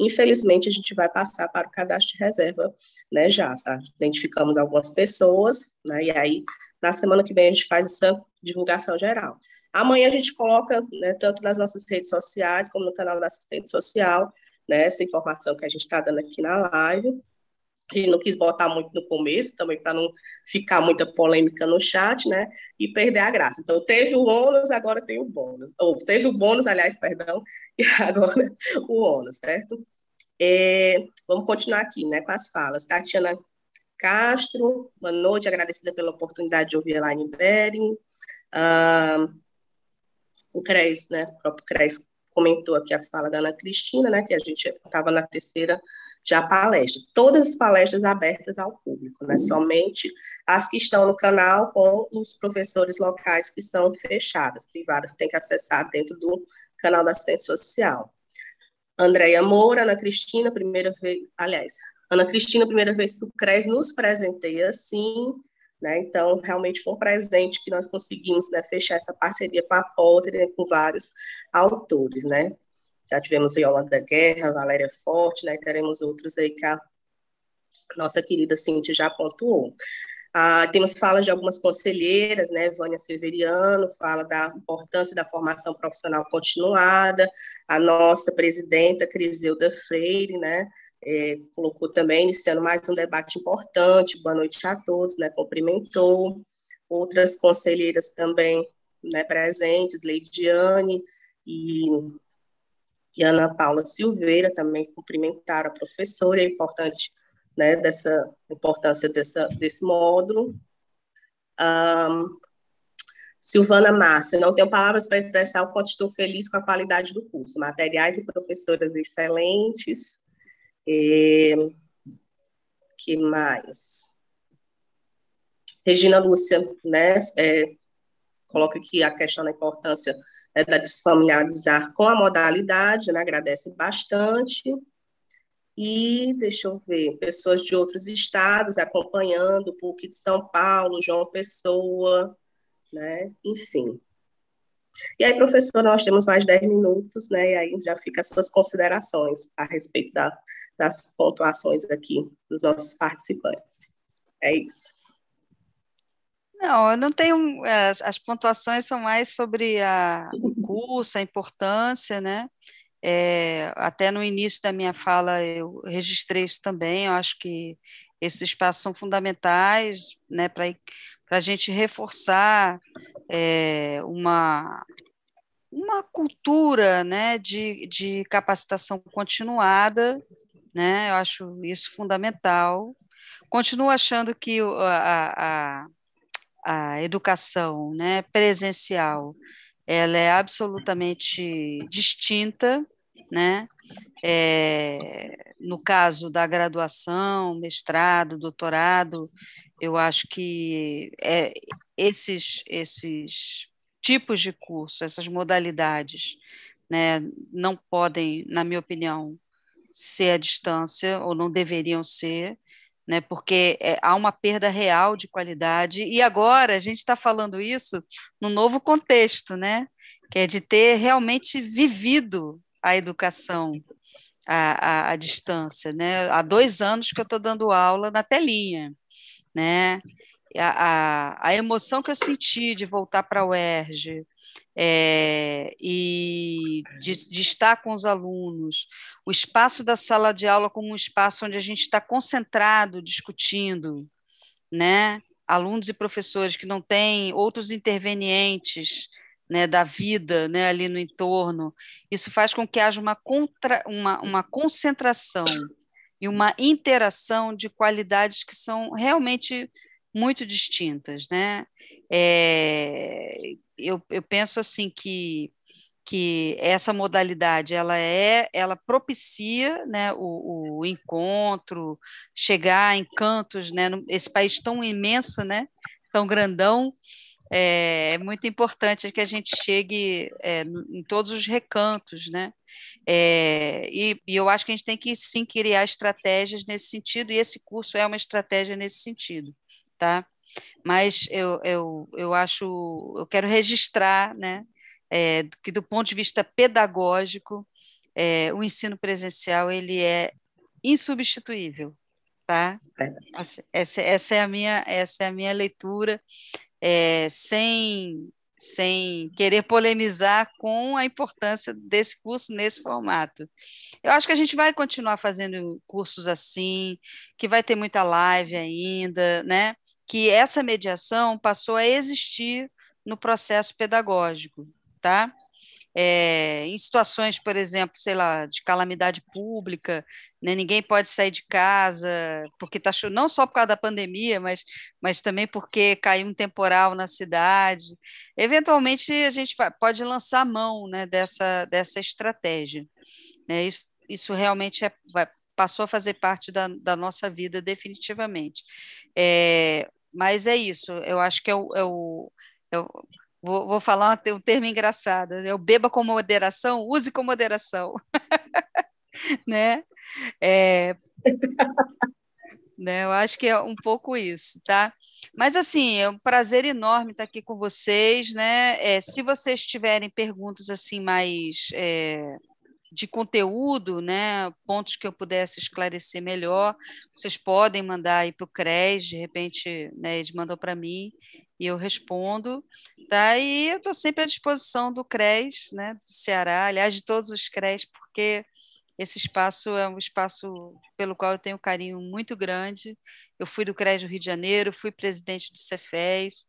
Speaker 2: infelizmente a gente vai passar para o cadastro de reserva, né, já, sabe? Identificamos algumas pessoas, né, e aí na semana que vem a gente faz essa divulgação geral. Amanhã a gente coloca, né, tanto nas nossas redes sociais como no canal da assistente social, né, essa informação que a gente está dando aqui na live, e não quis botar muito no começo, também para não ficar muita polêmica no chat, né? E perder a graça. Então, teve o ônus, agora tem o bônus. Ou teve o bônus, aliás, perdão, e agora o ônus, certo? É, vamos continuar aqui, né, com as falas. Tatiana Castro, boa noite, agradecida pela oportunidade de ouvir a Line Bering. Ah, o CRES, né, o próprio CRES comentou aqui a fala da Ana Cristina, né, que a gente estava na terceira já palestra. Todas as palestras abertas ao público, né? Uhum. Somente as que estão no canal com os professores locais que são fechadas, privadas, tem que acessar dentro do canal da assistência social. Andréia Moura, Ana Cristina, primeira vez, aliás, Ana Cristina, primeira vez que o CRES nos presenteia, sim, né? Então, realmente foi um presente que nós conseguimos né, fechar essa parceria com a Potter e com vários autores. Né? Já tivemos Yolanda Guerra, Valéria Forte, né? teremos outros aí que a nossa querida Cintia já pontuou. Ah, temos falas de algumas conselheiras, né? Vânia Severiano fala da importância da formação profissional continuada, a nossa presidenta Crisilda Freire, né? é, colocou também, iniciando mais um debate importante. Boa noite a todos, né? Cumprimentou outras conselheiras também né, presentes, Leidiane e, e Ana Paula Silveira também cumprimentaram a professora, é importante, né, dessa importância dessa, desse módulo. Um, Silvana Márcia, não tenho palavras para expressar o quanto estou feliz com a qualidade do curso, materiais e professoras excelentes, é, que mais? Regina Lúcia, né, é, coloca aqui a questão da importância né, da desfamiliarizar com a modalidade, né, agradece bastante. E, deixa eu ver, pessoas de outros estados acompanhando, PUC de São Paulo, João Pessoa, né, enfim. E aí, professor, nós temos mais 10 minutos, né, e aí já fica as suas considerações a respeito da, das pontuações aqui dos nossos participantes. É isso.
Speaker 3: Não, eu não tenho. As, é, as pontuações são mais sobre a, o curso, a importância, né? É, até no início da minha fala eu registrei isso também. Eu acho que esses espaços são fundamentais, né, para a gente reforçar é, uma uma cultura né, de, de capacitação continuada né? Eu acho isso fundamental. Continuo achando que a, a, a educação né, presencial ela é absolutamente distinta, né? É, no caso da graduação, mestrado, doutorado, eu acho que é, esses, esses tipos de curso, essas modalidades, né, não podem, na minha opinião, ser à distância, ou não deveriam ser, né, porque é, há uma perda real de qualidade. E agora a gente está falando isso no novo contexto, né, que é de ter realmente vivido a educação à, à, à distância. Né? Há dois anos que eu estou dando aula na telinha. Né? A, a, a, emoção que eu senti de voltar para a UERJ, é, e de, de, estar com os alunos, o espaço da sala de aula como um espaço onde a gente está concentrado, discutindo, né? alunos e professores que não têm outros intervenientes né, da vida né, ali no entorno, isso faz com que haja uma, contra, uma, uma concentração e uma interação de qualidades que são realmente muito distintas, né? É, eu, eu penso assim que que essa modalidade ela é ela propicia né, o, o encontro chegar em cantos né esse país tão imenso né tão grandão é, é muito importante que a gente chegue é, em todos os recantos né é, e, e, eu acho que a gente tem que sim criar estratégias nesse sentido e esse curso é uma estratégia nesse sentido tá mas eu, eu, eu acho, eu quero registrar né, é, que do ponto de vista pedagógico, é, o ensino presencial ele é insubstituível, tá? É. Essa, essa, é a minha essa é a minha leitura, é, sem sem querer polemizar com a importância desse curso nesse formato. Eu acho que a gente vai continuar fazendo cursos assim, que vai ter muita live ainda, né? que essa mediação passou a existir no processo pedagógico, tá? É, em situações, por exemplo, sei lá, de calamidade pública, né, ninguém pode sair de casa, porque tá não só por causa da pandemia, mas, mas também porque caiu um temporal na cidade. Eventualmente, a gente pode lançar mão né, dessa, dessa estratégia. Né? Isso, isso realmente é, passou a fazer parte da, da nossa vida definitivamente. É, mas é isso, eu acho que é o. É o, é vou, vou, falar um termo engraçado: né? eu beba com moderação, use com moderação. né? É, né? Eu acho que é um pouco isso, tá? Mas, assim, é um prazer enorme estar aqui com vocês, né? É, se vocês tiverem perguntas, assim, mais é, de conteúdo, né, pontos que eu pudesse esclarecer melhor, vocês podem mandar aí para o CRES, de repente né, eles mandam para mim e eu respondo, tá? E eu estou sempre à disposição do CRES, né, do Ceará, aliás, de todos os CRES, porque esse espaço é um espaço pelo qual eu tenho um carinho muito grande. Eu fui do CRES do Rio de Janeiro, fui presidente do Cefes,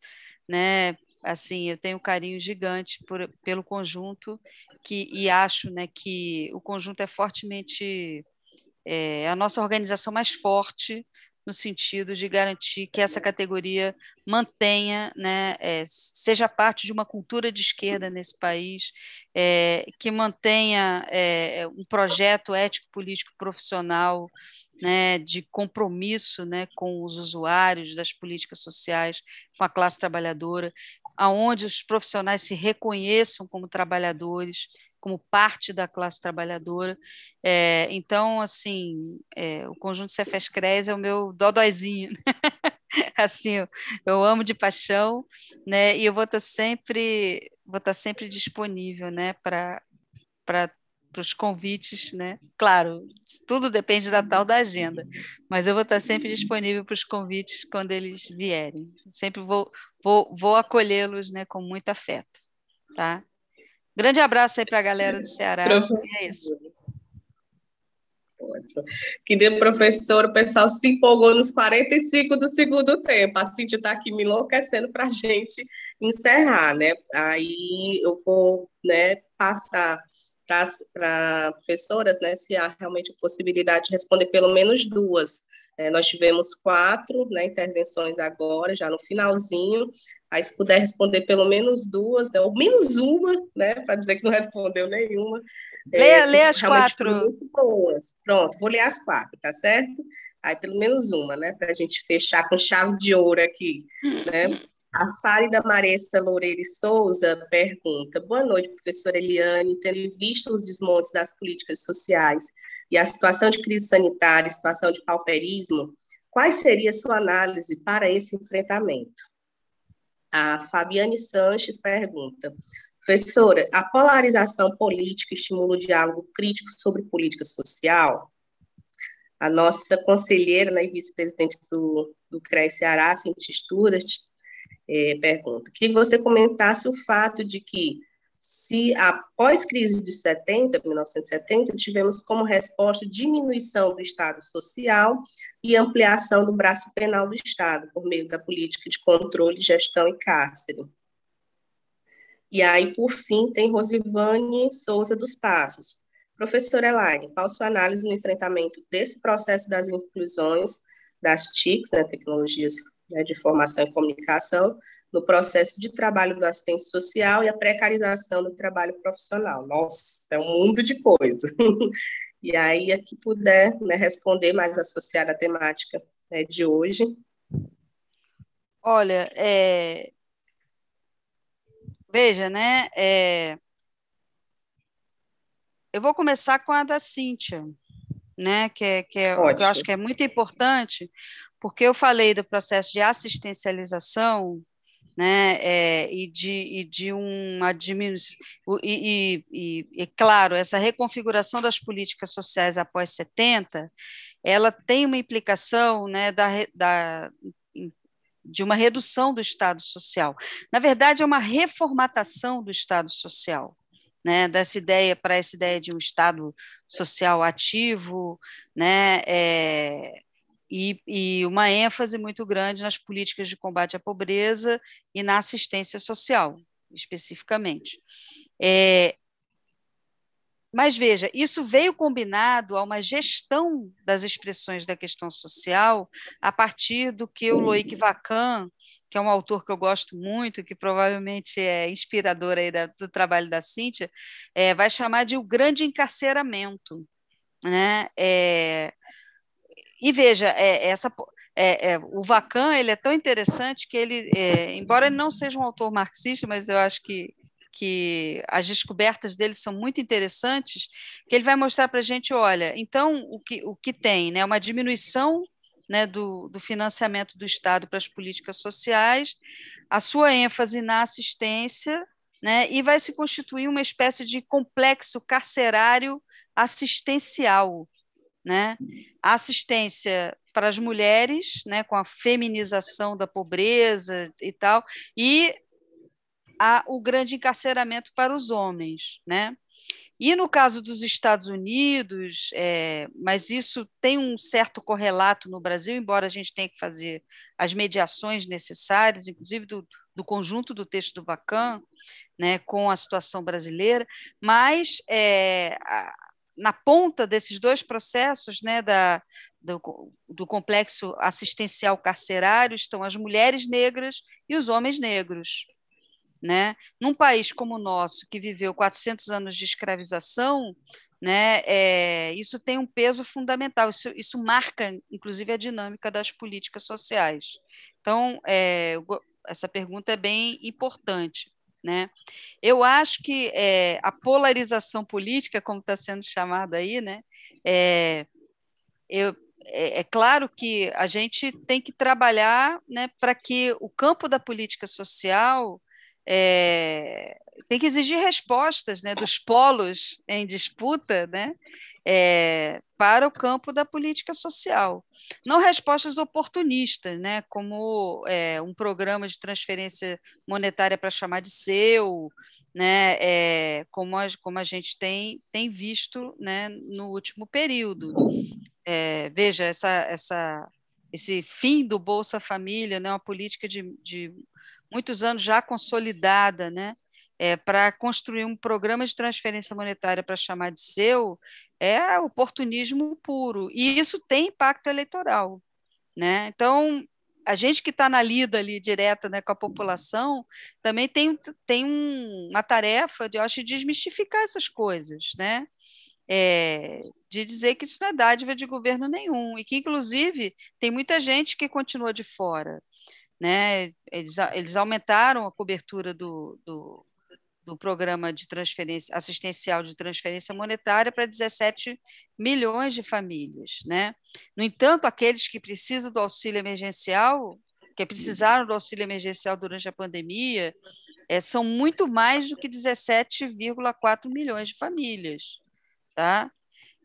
Speaker 3: né, assim eu tenho um carinho gigante por, pelo conjunto que e acho né que o conjunto é fortemente é, a nossa organização mais forte no sentido de garantir que essa categoria mantenha, né, é, seja parte de uma cultura de esquerda nesse país, é, que mantenha é, um projeto ético-político profissional né, de compromisso né, com os usuários das políticas sociais, com a classe trabalhadora, aonde os profissionais se reconheçam como trabalhadores, como parte da classe trabalhadora. É, então, assim, é, o conjunto Cefes Cres é o meu dodóizinho. Né? assim, eu, eu, amo de paixão, né? E eu vou estar tá sempre, vou estar tá sempre disponível, né? Para para para os convites, né? Claro, tudo depende da tal da agenda, mas eu vou estar sempre disponível para os convites quando eles vierem. Sempre vou, vou, vou acolhê-los, né, com muito afeto,
Speaker 2: tá? Grande abraço aí para a galera do Ceará. É professor. É isso. Ótimo. Que deu, professor, o pessoal se empolgou nos 45 do segundo tempo. A Cintia está aqui me enlouquecendo para a gente encerrar, né? Aí eu vou né, passar para professoras, né, se há realmente a possibilidade de responder pelo menos duas. É, nós tivemos quatro né, intervenções agora, já no finalzinho, aí se puder responder pelo menos duas, né, ou menos uma, né, para dizer que não respondeu nenhuma.
Speaker 3: Leia, é, leia as quatro. Muito
Speaker 2: boas. Pronto, vou ler as quatro, tá certo? Aí pelo menos uma, né, para a gente fechar com chave de ouro aqui, né? Hum, hum. A Fálida da Maressa Loureiro Souza pergunta: Boa noite, professora Eliane. Tendo visto os desmontes das políticas sociais e a situação de crise sanitária, situação de pauperismo, qual seria a sua análise para esse enfrentamento? A Fabiane Sanches pergunta: Professora, a polarização política estimula o diálogo crítico sobre política social? A nossa conselheira né, e vice-presidente do, do CREA Ceará, Cintia Estudas, é, pergunta. Queria que você comentasse o fato de que, se após crise de 70, 1970, tivemos como resposta diminuição do Estado social e ampliação do braço penal do Estado, por meio da política de controle, gestão e cárcere. E aí, por fim, tem Rosivane Souza dos Passos. Professora Elaine, qual sua análise no enfrentamento desse processo das inclusões das TICs, né, tecnologias né, de formação e comunicação, no processo de trabalho do assistente social e a precarização do trabalho profissional. Nossa, é um mundo de coisa. e aí, a que puder né, responder mais associada à temática né, de hoje.
Speaker 3: Olha, é... veja, né? É... Eu vou começar com a da Cíntia, né? Que, é, que, é, que eu acho que é muito importante, porque eu falei do processo de assistencialização né, é, e, de, e de uma diminuição, e, e, e, claro, essa reconfiguração das políticas sociais após 70, ela tem uma implicação né, da, da, de uma redução do Estado social. Na verdade, é uma reformatação do Estado social. Né, dessa ideia para essa ideia de um Estado social ativo, né, é, e, e uma ênfase muito grande nas políticas de combate à pobreza e na assistência social, especificamente. É, mas veja, isso veio combinado a uma gestão das expressões da questão social a partir do que o Loic Vacan, que é um autor que eu gosto muito, que provavelmente é inspirador aí da, do trabalho da Cíntia, é, vai chamar de o grande encarceramento. Né? É, e veja, é, essa, é, é, o Vacan ele é tão interessante que ele, é, embora ele não seja um autor marxista, mas eu acho que, que as descobertas dele são muito interessantes, que ele vai mostrar para a gente, olha, então o que, o que tem, né, uma diminuição né, do, do, financiamento do Estado para as políticas sociais, a sua ênfase na assistência, né, e vai se constituir uma espécie de complexo carcerário assistencial, né? A assistência para as mulheres, né, com a feminização da pobreza e tal, e a, o grande encarceramento para os homens, né? E no caso dos Estados Unidos, é, mas isso tem um certo correlato no Brasil, embora a gente tenha que fazer as mediações necessárias, inclusive do, do conjunto do texto do Bacan, né, com a situação brasileira, mas é, na ponta desses dois processos, né, da, do, do complexo assistencial carcerário, estão as mulheres negras e os homens negros. Né? Num país como o nosso, que viveu 400 anos de escravização, né, é, isso tem um peso fundamental, isso, isso marca, inclusive, a dinâmica das políticas sociais. Então, é, essa pergunta é bem importante. Né? Eu acho que é, a polarização política, como está sendo chamada aí, né, é, eu, é, é, claro que a gente tem que trabalhar né, para que o campo da política social é, tem que exigir respostas né, dos polos em disputa né, é, para o campo da política social. Não respostas oportunistas, né, como é, um programa de transferência monetária para chamar de seu, né, é, como, a, como a gente tem, tem visto né, no último período. É, veja, essa, essa, esse fim do Bolsa Família, né, uma política de, de muitos anos já consolidada, né? É, para construir um programa de transferência monetária para chamar de seu, é oportunismo puro. E isso tem impacto eleitoral. Né? Então, a gente que está na lida ali direta né, com a população também tem, tem um, uma tarefa de, eu acho, desmistificar essas coisas, né? É, de dizer que isso não é dádiva de governo nenhum e que, inclusive, tem muita gente que continua de fora. Né? Eles, eles aumentaram a cobertura do, do, do programa de transferência assistencial de transferência monetária para 17 milhões de famílias. Né? No entanto, aqueles que precisam do auxílio emergencial, que precisaram do auxílio emergencial durante a pandemia, é, são muito mais do que 17,4 milhões de famílias. Tá?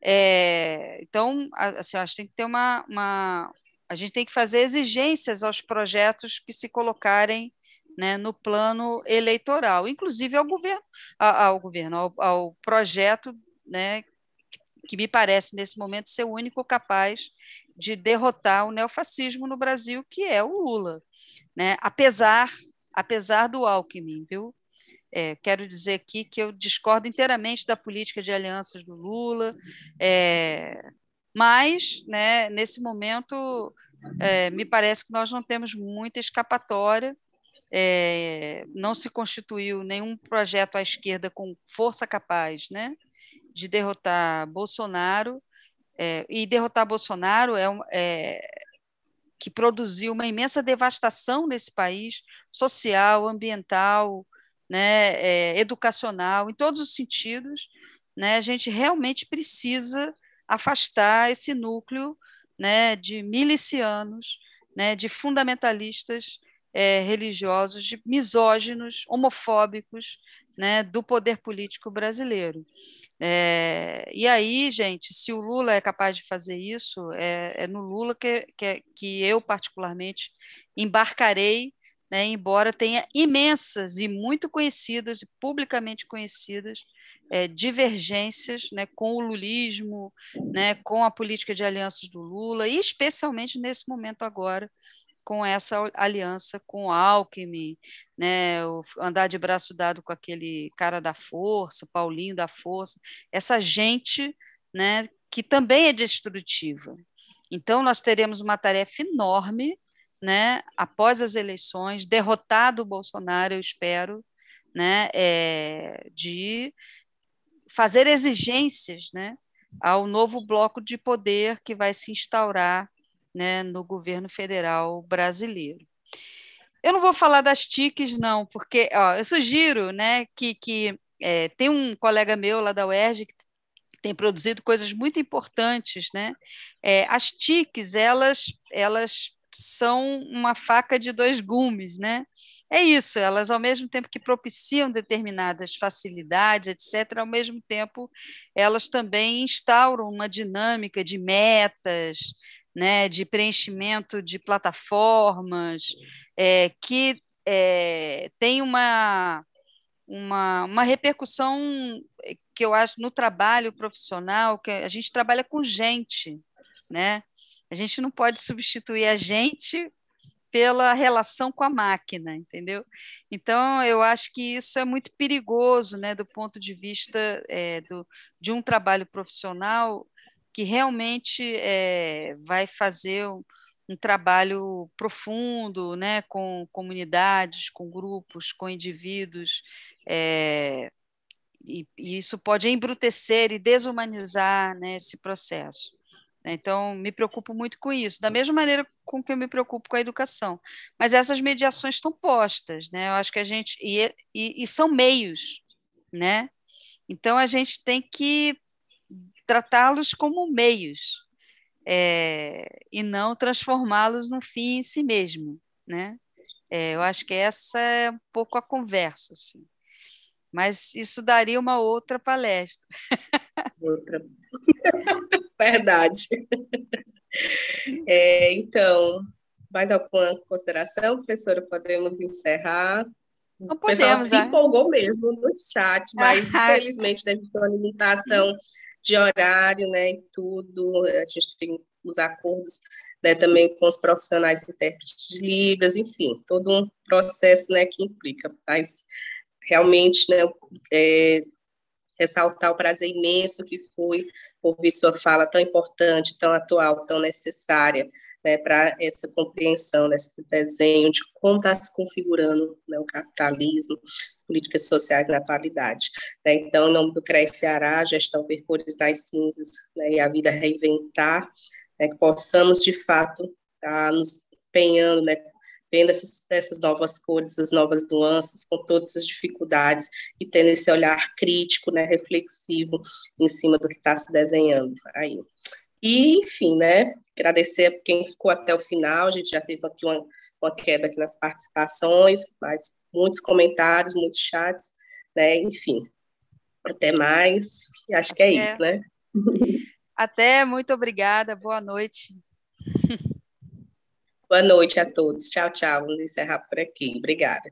Speaker 3: É, então, assim, acho que tem que ter uma, uma, a gente tem que fazer exigências aos projetos que se colocarem né, no plano eleitoral, inclusive ao governo, ao, governo, ao, ao projeto, né, que me parece nesse momento ser o único capaz de derrotar o neofascismo no Brasil, que é o Lula, né? Apesar, apesar do Alckmin, viu? É, quero dizer aqui que eu discordo inteiramente da política de alianças do Lula. É, mas né, nesse momento é, me parece que nós não temos muita escapatória. É, não se constituiu nenhum projeto à esquerda com força capaz né, de derrotar Bolsonaro. É, e derrotar Bolsonaro é, um, é, que produziu uma imensa devastação nesse país, social, ambiental, né, é, educacional, em todos os sentidos. Né, a gente realmente precisa afastar esse núcleo né, de milicianos, né, de fundamentalistas é, religiosos, de misóginos, homofóbicos né, do poder político brasileiro. É, e aí, gente, se o Lula é capaz de fazer isso, é, é no Lula que, que, que eu, particularmente, embarcarei né, embora tenha imensas e muito conhecidas e publicamente conhecidas é, divergências né, com o lulismo, né, com a política de alianças do Lula, e especialmente nesse momento agora, com essa aliança com o Alckmin, né, andar de braço dado com aquele cara da força, Paulinho da força, essa gente né, que também é destrutiva. Então, nós teremos uma tarefa enorme né, após as eleições, derrotado o Bolsonaro, eu espero, né, é, de fazer exigências né, ao novo bloco de poder que vai se instaurar né, no governo federal brasileiro. Eu não vou falar das TICs, não, porque ó, eu sugiro né, que, que é, tem um colega meu lá da UERJ que tem produzido coisas muito importantes. Né? É, as TICs, elas, elas são uma faca de dois gumes, né? É isso, elas ao mesmo tempo que propiciam determinadas facilidades, etc., ao mesmo tempo elas também instauram uma dinâmica de metas, né, de preenchimento de plataformas, é, que é, tem uma, uma, uma repercussão que eu acho no trabalho profissional, que a gente trabalha com gente, né? A gente não pode substituir a gente pela relação com a máquina, entendeu? Então, eu acho que isso é muito perigoso, né, do ponto de vista é, do, de um trabalho profissional que realmente é, vai fazer um, um, trabalho profundo, né, com comunidades, com grupos, com indivíduos, é, e, e isso pode embrutecer e desumanizar, né, esse processo. Né? Então, me preocupo muito com isso, da mesma maneira com que eu me preocupo com a educação. Mas essas mediações estão postas, né? Eu acho que a gente. E, é, e, e são meios, né? Então, a gente tem que tratá-los como meios é, e não transformá-los no fim em si mesmo, né? É, eu acho que essa é um pouco a conversa, assim. Mas isso daria uma outra palestra. Outra.
Speaker 2: Verdade. É, então, mais alguma consideração, professora? Podemos encerrar. Não o pessoal se é? empolgou mesmo no chat, mas infelizmente deve ter uma limitação de horário, né, e tudo. A gente tem os acordos né, também com os profissionais intérpretes de Libras, enfim, todo um processo né, que implica. Mas realmente né, é, ressaltar o prazer imenso que foi ouvir sua fala tão importante, tão atual, tão necessária né, para essa compreensão, né, esse desenho de como está se configurando né, o capitalismo, políticas sociais na atualidade. Né. Então, em nome do CREA Ceará, Gestão Percores das Cinzas né, e a Vida Reinventar, né, que possamos, de fato, estar tá nos empenhando né, vendo essas, essas novas cores, essas novas nuances, com todas as dificuldades e tendo esse olhar crítico, né, reflexivo em cima do que está se desenhando aí. E, enfim, né, agradecer a quem ficou até o final, a gente já teve aqui uma, uma queda aqui nas participações, mas muitos comentários, muitos chats, né, enfim. Até mais, e acho que é, é. isso, né?
Speaker 3: Até, muito obrigada, boa noite.
Speaker 2: Boa noite a todos. Tchau, tchau. Vamos encerrar por aqui. Obrigada.